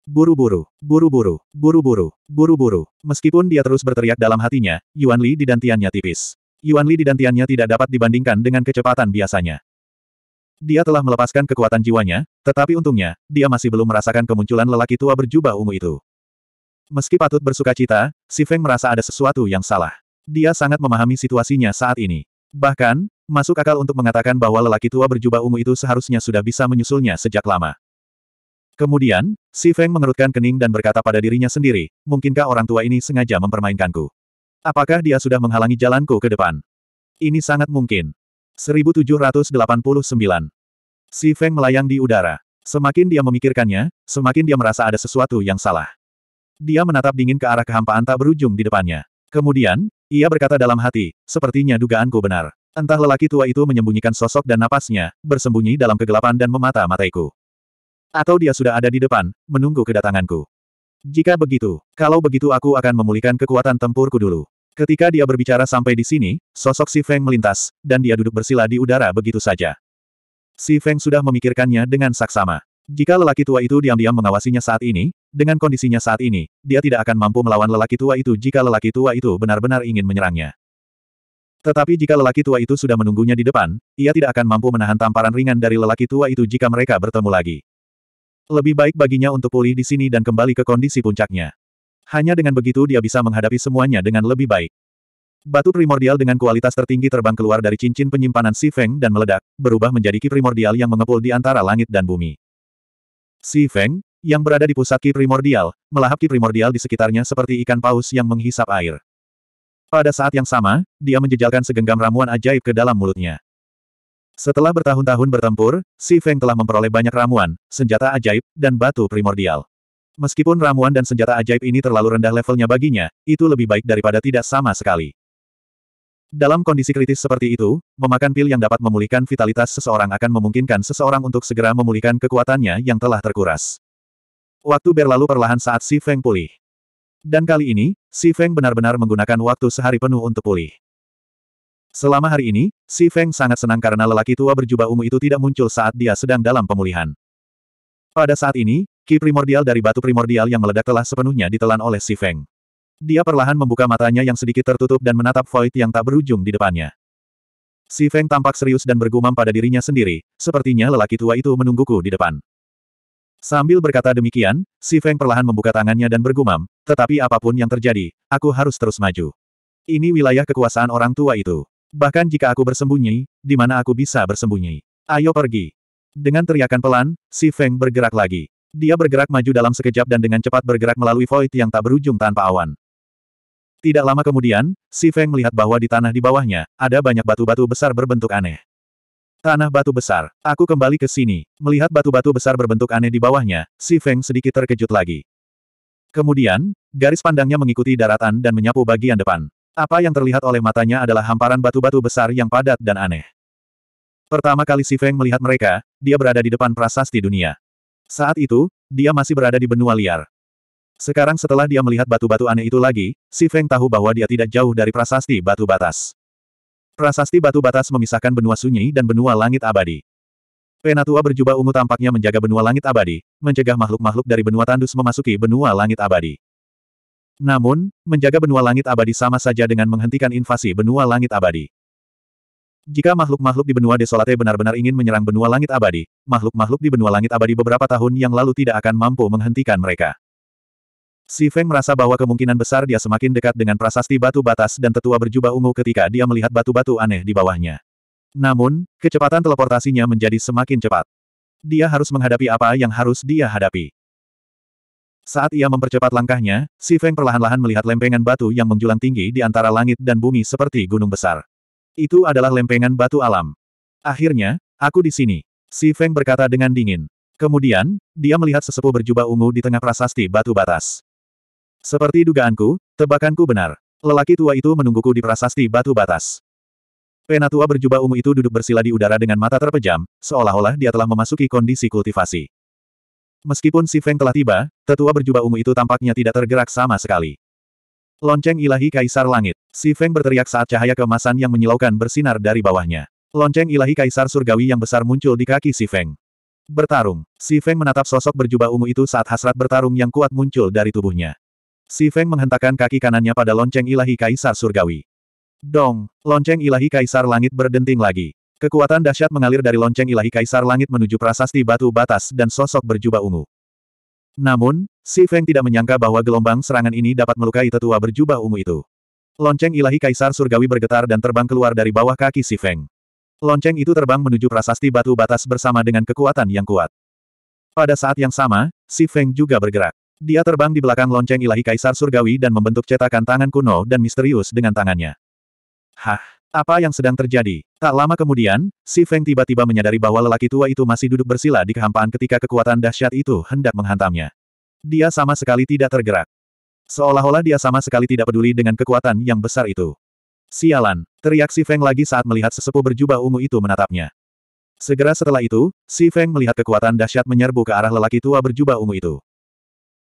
Buru-buru, buru-buru, buru-buru, buru-buru. Meskipun dia terus berteriak dalam hatinya, Yuan Li di dantiannya tipis. Yuan Li di dantiannya tidak dapat dibandingkan dengan kecepatan biasanya. Dia telah melepaskan kekuatan jiwanya, tetapi untungnya, dia masih belum merasakan kemunculan lelaki tua berjubah ungu itu. Meski patut bersuka cita, Si Feng merasa ada sesuatu yang salah. Dia sangat memahami situasinya saat ini. Bahkan, masuk akal untuk mengatakan bahwa lelaki tua berjubah ungu itu seharusnya sudah bisa menyusulnya sejak lama. Kemudian, Si Feng mengerutkan kening dan berkata pada dirinya sendiri, mungkinkah orang tua ini sengaja mempermainkanku? Apakah dia sudah menghalangi jalanku ke depan? Ini sangat mungkin. 1789. Si Feng melayang di udara. Semakin dia memikirkannya, semakin dia merasa ada sesuatu yang salah. Dia menatap dingin ke arah kehampaan tak berujung di depannya. Kemudian, ia berkata dalam hati, sepertinya dugaanku benar. Entah lelaki tua itu menyembunyikan sosok dan napasnya, bersembunyi dalam kegelapan dan memata mataiku. Atau dia sudah ada di depan, menunggu kedatanganku. Jika begitu, kalau begitu aku akan memulihkan kekuatan tempurku dulu. Ketika dia berbicara sampai di sini, sosok Si Feng melintas, dan dia duduk bersila di udara begitu saja. Si Feng sudah memikirkannya dengan saksama. Jika lelaki tua itu diam-diam mengawasinya saat ini, dengan kondisinya saat ini, dia tidak akan mampu melawan lelaki tua itu jika lelaki tua itu benar-benar ingin menyerangnya. Tetapi jika lelaki tua itu sudah menunggunya di depan, ia tidak akan mampu menahan tamparan ringan dari lelaki tua itu jika mereka bertemu lagi. Lebih baik baginya untuk pulih di sini dan kembali ke kondisi puncaknya. Hanya dengan begitu dia bisa menghadapi semuanya dengan lebih baik. Batu primordial dengan kualitas tertinggi terbang keluar dari cincin penyimpanan Si Feng dan meledak, berubah menjadi ki primordial yang mengepul di antara langit dan bumi. Si Feng, yang berada di pusat ki primordial, melahap ki primordial di sekitarnya seperti ikan paus yang menghisap air. Pada saat yang sama, dia menjejalkan segenggam ramuan ajaib ke dalam mulutnya. Setelah bertahun-tahun bertempur, Si Feng telah memperoleh banyak ramuan, senjata ajaib, dan batu primordial. Meskipun ramuan dan senjata ajaib ini terlalu rendah levelnya baginya, itu lebih baik daripada tidak sama sekali. Dalam kondisi kritis seperti itu, memakan pil yang dapat memulihkan vitalitas seseorang akan memungkinkan seseorang untuk segera memulihkan kekuatannya yang telah terkuras. Waktu berlalu perlahan saat Si Feng pulih. Dan kali ini, Si Feng benar-benar menggunakan waktu sehari penuh untuk pulih. Selama hari ini, Si Feng sangat senang karena lelaki tua berjubah ungu itu tidak muncul saat dia sedang dalam pemulihan. Pada saat ini, ki primordial dari batu primordial yang meledak telah sepenuhnya ditelan oleh Si Feng. Dia perlahan membuka matanya yang sedikit tertutup dan menatap void yang tak berujung di depannya. Si Feng tampak serius dan bergumam pada dirinya sendiri, sepertinya lelaki tua itu menungguku di depan. Sambil berkata demikian, Si Feng perlahan membuka tangannya dan bergumam, tetapi apapun yang terjadi, aku harus terus maju. Ini wilayah kekuasaan orang tua itu. Bahkan jika aku bersembunyi, di mana aku bisa bersembunyi? Ayo pergi. Dengan teriakan pelan, Si Feng bergerak lagi. Dia bergerak maju dalam sekejap dan dengan cepat bergerak melalui void yang tak berujung tanpa awan. Tidak lama kemudian, Si Feng melihat bahwa di tanah di bawahnya, ada banyak batu-batu besar berbentuk aneh. Tanah batu besar, aku kembali ke sini. Melihat batu-batu besar berbentuk aneh di bawahnya, Si Feng sedikit terkejut lagi. Kemudian, garis pandangnya mengikuti daratan dan menyapu bagian depan. Apa yang terlihat oleh matanya adalah hamparan batu-batu besar yang padat dan aneh. Pertama kali Si Feng melihat mereka, dia berada di depan prasasti dunia. Saat itu, dia masih berada di benua liar. Sekarang setelah dia melihat batu-batu aneh itu lagi, si Feng tahu bahwa dia tidak jauh dari prasasti batu batas. Prasasti batu batas memisahkan benua sunyi dan benua langit abadi. Penatua berjubah ungu tampaknya menjaga benua langit abadi, mencegah makhluk-makhluk dari benua tandus memasuki benua langit abadi. Namun, menjaga benua langit abadi sama saja dengan menghentikan invasi benua langit abadi. Jika makhluk-makhluk di benua desolate benar-benar ingin menyerang benua langit abadi, makhluk-makhluk di benua langit abadi beberapa tahun yang lalu tidak akan mampu menghentikan mereka. Si Feng merasa bahwa kemungkinan besar dia semakin dekat dengan prasasti batu batas dan tetua berjubah ungu ketika dia melihat batu-batu aneh di bawahnya. Namun, kecepatan teleportasinya menjadi semakin cepat. Dia harus menghadapi apa yang harus dia hadapi. Saat ia mempercepat langkahnya, Si Feng perlahan-lahan melihat lempengan batu yang menjulang tinggi di antara langit dan bumi seperti gunung besar. Itu adalah lempengan batu alam. Akhirnya, aku di sini. Si Feng berkata dengan dingin. Kemudian, dia melihat sesepuh berjubah ungu di tengah prasasti batu batas. Seperti dugaanku, tebakanku benar. Lelaki tua itu menungguku di prasasti batu batas. Penatua berjubah ungu itu duduk bersila di udara dengan mata terpejam, seolah-olah dia telah memasuki kondisi kultivasi. Meskipun si Feng telah tiba, tetua berjubah ungu itu tampaknya tidak tergerak sama sekali. Lonceng ilahi kaisar langit. Si Feng berteriak saat cahaya kemasan yang menyilaukan bersinar dari bawahnya. Lonceng ilahi kaisar surgawi yang besar muncul di kaki si Feng. Bertarung. Si Feng menatap sosok berjubah ungu itu saat hasrat bertarung yang kuat muncul dari tubuhnya. Si Feng menghentakkan kaki kanannya pada lonceng ilahi kaisar surgawi. Dong, lonceng ilahi kaisar langit berdenting lagi. Kekuatan dahsyat mengalir dari lonceng ilahi kaisar langit menuju prasasti batu batas dan sosok berjubah ungu. Namun, Si Feng tidak menyangka bahwa gelombang serangan ini dapat melukai tetua berjubah ungu itu. Lonceng ilahi kaisar surgawi bergetar dan terbang keluar dari bawah kaki Si Feng. Lonceng itu terbang menuju prasasti batu batas bersama dengan kekuatan yang kuat. Pada saat yang sama, Si Feng juga bergerak. Dia terbang di belakang lonceng ilahi Kaisar Surgawi dan membentuk cetakan tangan kuno dan misterius dengan tangannya. Hah, apa yang sedang terjadi? Tak lama kemudian, Si Feng tiba-tiba menyadari bahwa lelaki tua itu masih duduk bersila di kehampaan ketika kekuatan dahsyat itu hendak menghantamnya. Dia sama sekali tidak tergerak. Seolah-olah dia sama sekali tidak peduli dengan kekuatan yang besar itu. Sialan, teriak Si Feng lagi saat melihat sesepuh berjubah ungu itu menatapnya. Segera setelah itu, Si Feng melihat kekuatan dahsyat menyerbu ke arah lelaki tua berjubah ungu itu.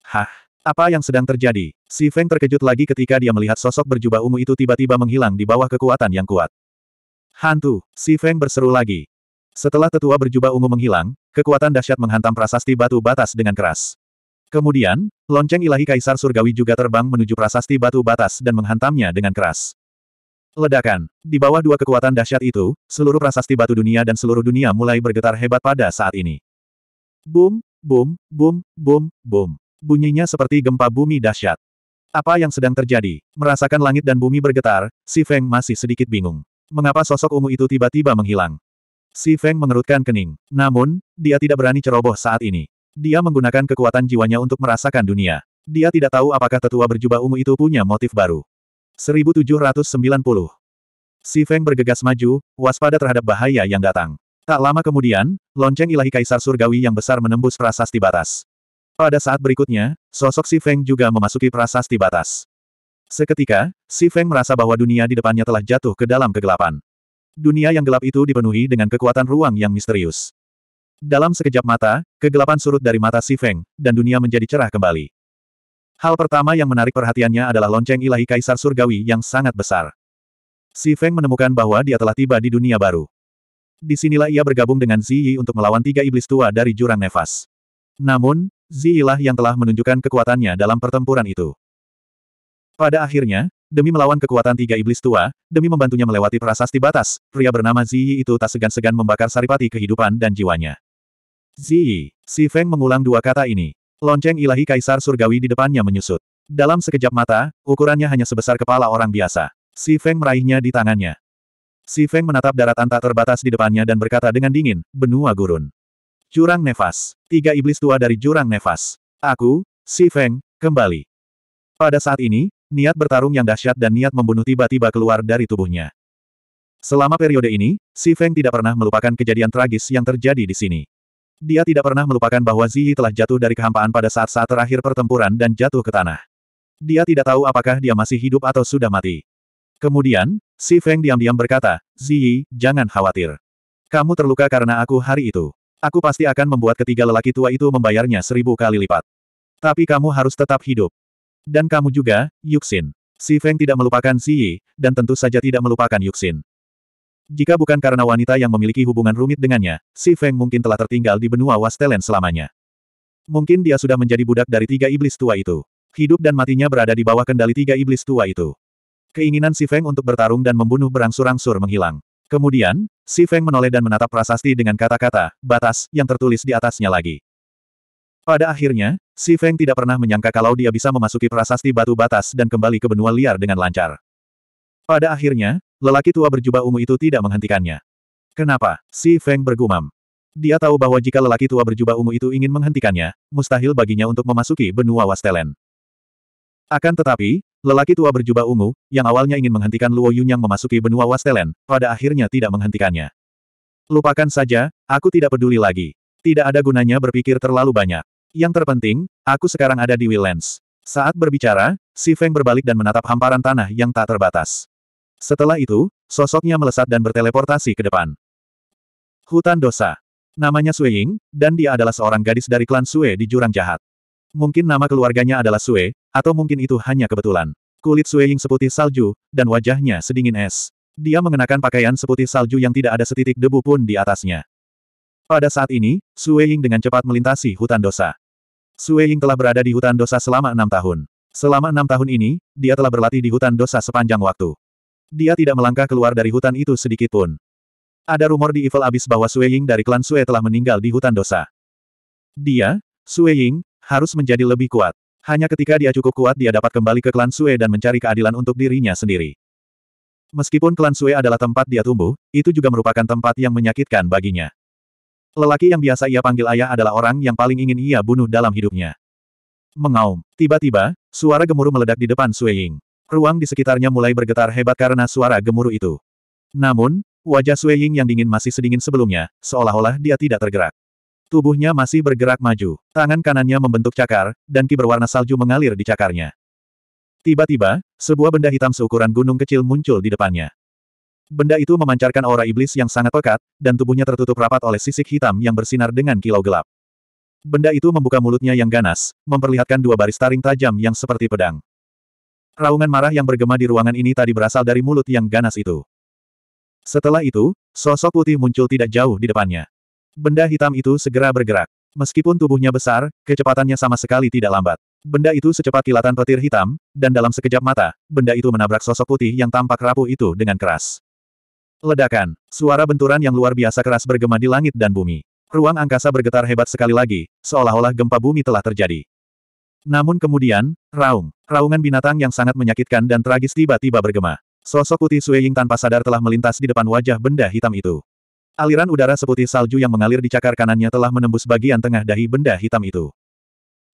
Hah? Apa yang sedang terjadi? Si Feng terkejut lagi ketika dia melihat sosok berjubah ungu itu tiba-tiba menghilang di bawah kekuatan yang kuat. Hantu, si Feng berseru lagi. Setelah tetua berjubah ungu menghilang, kekuatan dahsyat menghantam prasasti batu batas dengan keras. Kemudian, lonceng ilahi Kaisar Surgawi juga terbang menuju prasasti batu batas dan menghantamnya dengan keras. Ledakan. Di bawah dua kekuatan dahsyat itu, seluruh prasasti batu dunia dan seluruh dunia mulai bergetar hebat pada saat ini. Boom, boom, boom, boom, boom. Bunyinya seperti gempa bumi dahsyat. Apa yang sedang terjadi? Merasakan langit dan bumi bergetar, Si Feng masih sedikit bingung. Mengapa sosok ungu itu tiba-tiba menghilang? Si Feng mengerutkan kening. Namun, dia tidak berani ceroboh saat ini. Dia menggunakan kekuatan jiwanya untuk merasakan dunia. Dia tidak tahu apakah tetua berjubah ungu itu punya motif baru. 1790 Si Feng bergegas maju, waspada terhadap bahaya yang datang. Tak lama kemudian, lonceng ilahi kaisar surgawi yang besar menembus prasasti batas. Pada saat berikutnya, sosok Si Feng juga memasuki prasasti batas. Seketika, Si Feng merasa bahwa dunia di depannya telah jatuh ke dalam kegelapan. Dunia yang gelap itu dipenuhi dengan kekuatan ruang yang misterius. Dalam sekejap mata, kegelapan surut dari mata Si Feng, dan dunia menjadi cerah kembali. Hal pertama yang menarik perhatiannya adalah lonceng ilahi Kaisar Surgawi yang sangat besar. Si Feng menemukan bahwa dia telah tiba di dunia baru. Disinilah ia bergabung dengan Zi Yi untuk melawan tiga iblis tua dari jurang nefas. Namun, Ziilah yang telah menunjukkan kekuatannya dalam pertempuran itu. Pada akhirnya, demi melawan kekuatan tiga iblis tua, demi membantunya melewati prasasti batas, pria bernama Ziyi itu tak segan-segan membakar saripati kehidupan dan jiwanya. Ziyi, si Feng mengulang dua kata ini. Lonceng ilahi kaisar surgawi di depannya menyusut. Dalam sekejap mata, ukurannya hanya sebesar kepala orang biasa. Si Feng meraihnya di tangannya. Si Feng menatap daratan tak terbatas di depannya dan berkata dengan dingin, benua gurun. Jurang Nefas. Tiga iblis tua dari Jurang Nefas. Aku, Si Feng, kembali. Pada saat ini, niat bertarung yang dahsyat dan niat membunuh tiba-tiba keluar dari tubuhnya. Selama periode ini, Si Feng tidak pernah melupakan kejadian tragis yang terjadi di sini. Dia tidak pernah melupakan bahwa Ziyi telah jatuh dari kehampaan pada saat-saat terakhir pertempuran dan jatuh ke tanah. Dia tidak tahu apakah dia masih hidup atau sudah mati. Kemudian, Si Feng diam-diam berkata, Ziyi, jangan khawatir. Kamu terluka karena aku hari itu. Aku pasti akan membuat ketiga lelaki tua itu membayarnya seribu kali lipat. Tapi kamu harus tetap hidup. Dan kamu juga, Yuxin. Si Feng tidak melupakan Si Yi, dan tentu saja tidak melupakan Yuxin. Jika bukan karena wanita yang memiliki hubungan rumit dengannya, Si Feng mungkin telah tertinggal di benua Wastelen selamanya. Mungkin dia sudah menjadi budak dari tiga iblis tua itu. Hidup dan matinya berada di bawah kendali tiga iblis tua itu. Keinginan Si Feng untuk bertarung dan membunuh berangsur-angsur menghilang. Kemudian, Si Feng menoleh dan menatap prasasti dengan kata-kata, batas, yang tertulis di atasnya lagi. Pada akhirnya, Si Feng tidak pernah menyangka kalau dia bisa memasuki prasasti batu batas dan kembali ke benua liar dengan lancar. Pada akhirnya, lelaki tua berjubah ungu itu tidak menghentikannya. Kenapa? Si Feng bergumam. Dia tahu bahwa jika lelaki tua berjubah ungu itu ingin menghentikannya, mustahil baginya untuk memasuki benua Wastelen. Akan tetapi, Lelaki tua berjubah ungu, yang awalnya ingin menghentikan Luo Yun yang memasuki benua Wastelen, pada akhirnya tidak menghentikannya. Lupakan saja, aku tidak peduli lagi. Tidak ada gunanya berpikir terlalu banyak. Yang terpenting, aku sekarang ada di Willens. Saat berbicara, Si Feng berbalik dan menatap hamparan tanah yang tak terbatas. Setelah itu, sosoknya melesat dan berteleportasi ke depan. Hutan dosa. Namanya Sue Ying, dan dia adalah seorang gadis dari klan Sue di Jurang Jahat. Mungkin nama keluarganya adalah Sue, atau mungkin itu hanya kebetulan. Kulit Sueying seputih salju, dan wajahnya sedingin es. Dia mengenakan pakaian seputih salju yang tidak ada setitik debu pun di atasnya. Pada saat ini, Sueying dengan cepat melintasi hutan dosa. Sueying telah berada di hutan dosa selama enam tahun. Selama enam tahun ini, dia telah berlatih di hutan dosa sepanjang waktu. Dia tidak melangkah keluar dari hutan itu sedikit pun. Ada rumor di Evil Abyss bahwa Sueying dari klan Sue telah meninggal di hutan dosa. Dia, Sueying, harus menjadi lebih kuat. Hanya ketika dia cukup kuat dia dapat kembali ke klan Sue dan mencari keadilan untuk dirinya sendiri. Meskipun klan Sue adalah tempat dia tumbuh, itu juga merupakan tempat yang menyakitkan baginya. Lelaki yang biasa ia panggil ayah adalah orang yang paling ingin ia bunuh dalam hidupnya. Mengaum. Tiba-tiba, suara gemuruh meledak di depan Sue Ying. Ruang di sekitarnya mulai bergetar hebat karena suara gemuruh itu. Namun, wajah Sue Ying yang dingin masih sedingin sebelumnya, seolah-olah dia tidak tergerak. Tubuhnya masih bergerak maju. Tangan kanannya membentuk cakar, dan ki berwarna salju mengalir di cakarnya. Tiba-tiba, sebuah benda hitam seukuran gunung kecil muncul di depannya. Benda itu memancarkan aura iblis yang sangat pekat, dan tubuhnya tertutup rapat oleh sisik hitam yang bersinar dengan kilau gelap. Benda itu membuka mulutnya yang ganas, memperlihatkan dua baris taring tajam yang seperti pedang. Raungan marah yang bergema di ruangan ini tadi berasal dari mulut yang ganas itu. Setelah itu, sosok putih muncul tidak jauh di depannya. Benda hitam itu segera bergerak. Meskipun tubuhnya besar, kecepatannya sama sekali tidak lambat. Benda itu secepat kilatan petir hitam, dan dalam sekejap mata, benda itu menabrak sosok putih yang tampak rapuh itu dengan keras. Ledakan. Suara benturan yang luar biasa keras bergema di langit dan bumi. Ruang angkasa bergetar hebat sekali lagi, seolah-olah gempa bumi telah terjadi. Namun kemudian, raung. Raungan binatang yang sangat menyakitkan dan tragis tiba-tiba bergema. Sosok putih Sueying tanpa sadar telah melintas di depan wajah benda hitam itu. Aliran udara seputih salju yang mengalir di cakar kanannya telah menembus bagian tengah dahi benda hitam itu.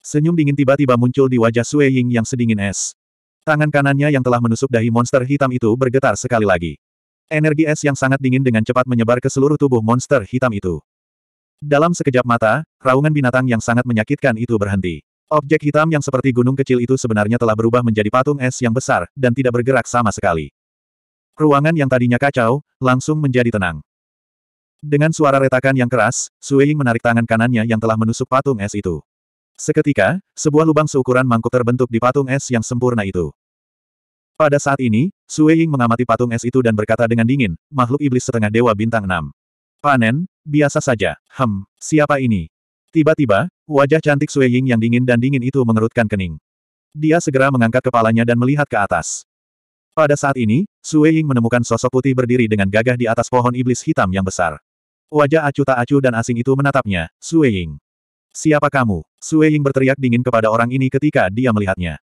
Senyum dingin tiba-tiba muncul di wajah Sue Ying yang sedingin es. Tangan kanannya yang telah menusuk dahi monster hitam itu bergetar sekali lagi. Energi es yang sangat dingin dengan cepat menyebar ke seluruh tubuh monster hitam itu. Dalam sekejap mata, raungan binatang yang sangat menyakitkan itu berhenti. Objek hitam yang seperti gunung kecil itu sebenarnya telah berubah menjadi patung es yang besar, dan tidak bergerak sama sekali. Ruangan yang tadinya kacau, langsung menjadi tenang. Dengan suara retakan yang keras, Sui Ying menarik tangan kanannya yang telah menusuk patung es itu. Seketika, sebuah lubang seukuran mangkuk terbentuk di patung es yang sempurna itu. Pada saat ini, Sui Ying mengamati patung es itu dan berkata dengan dingin, makhluk iblis setengah dewa bintang enam, Panen, biasa saja. Hem, siapa ini? Tiba-tiba, wajah cantik Sui Ying yang dingin dan dingin itu mengerutkan kening. Dia segera mengangkat kepalanya dan melihat ke atas. Pada saat ini, Sui Ying menemukan sosok putih berdiri dengan gagah di atas pohon iblis hitam yang besar. Wajah acuh tak acuh dan asing itu menatapnya, Sueying. Siapa kamu? Sueying berteriak dingin kepada orang ini ketika dia melihatnya.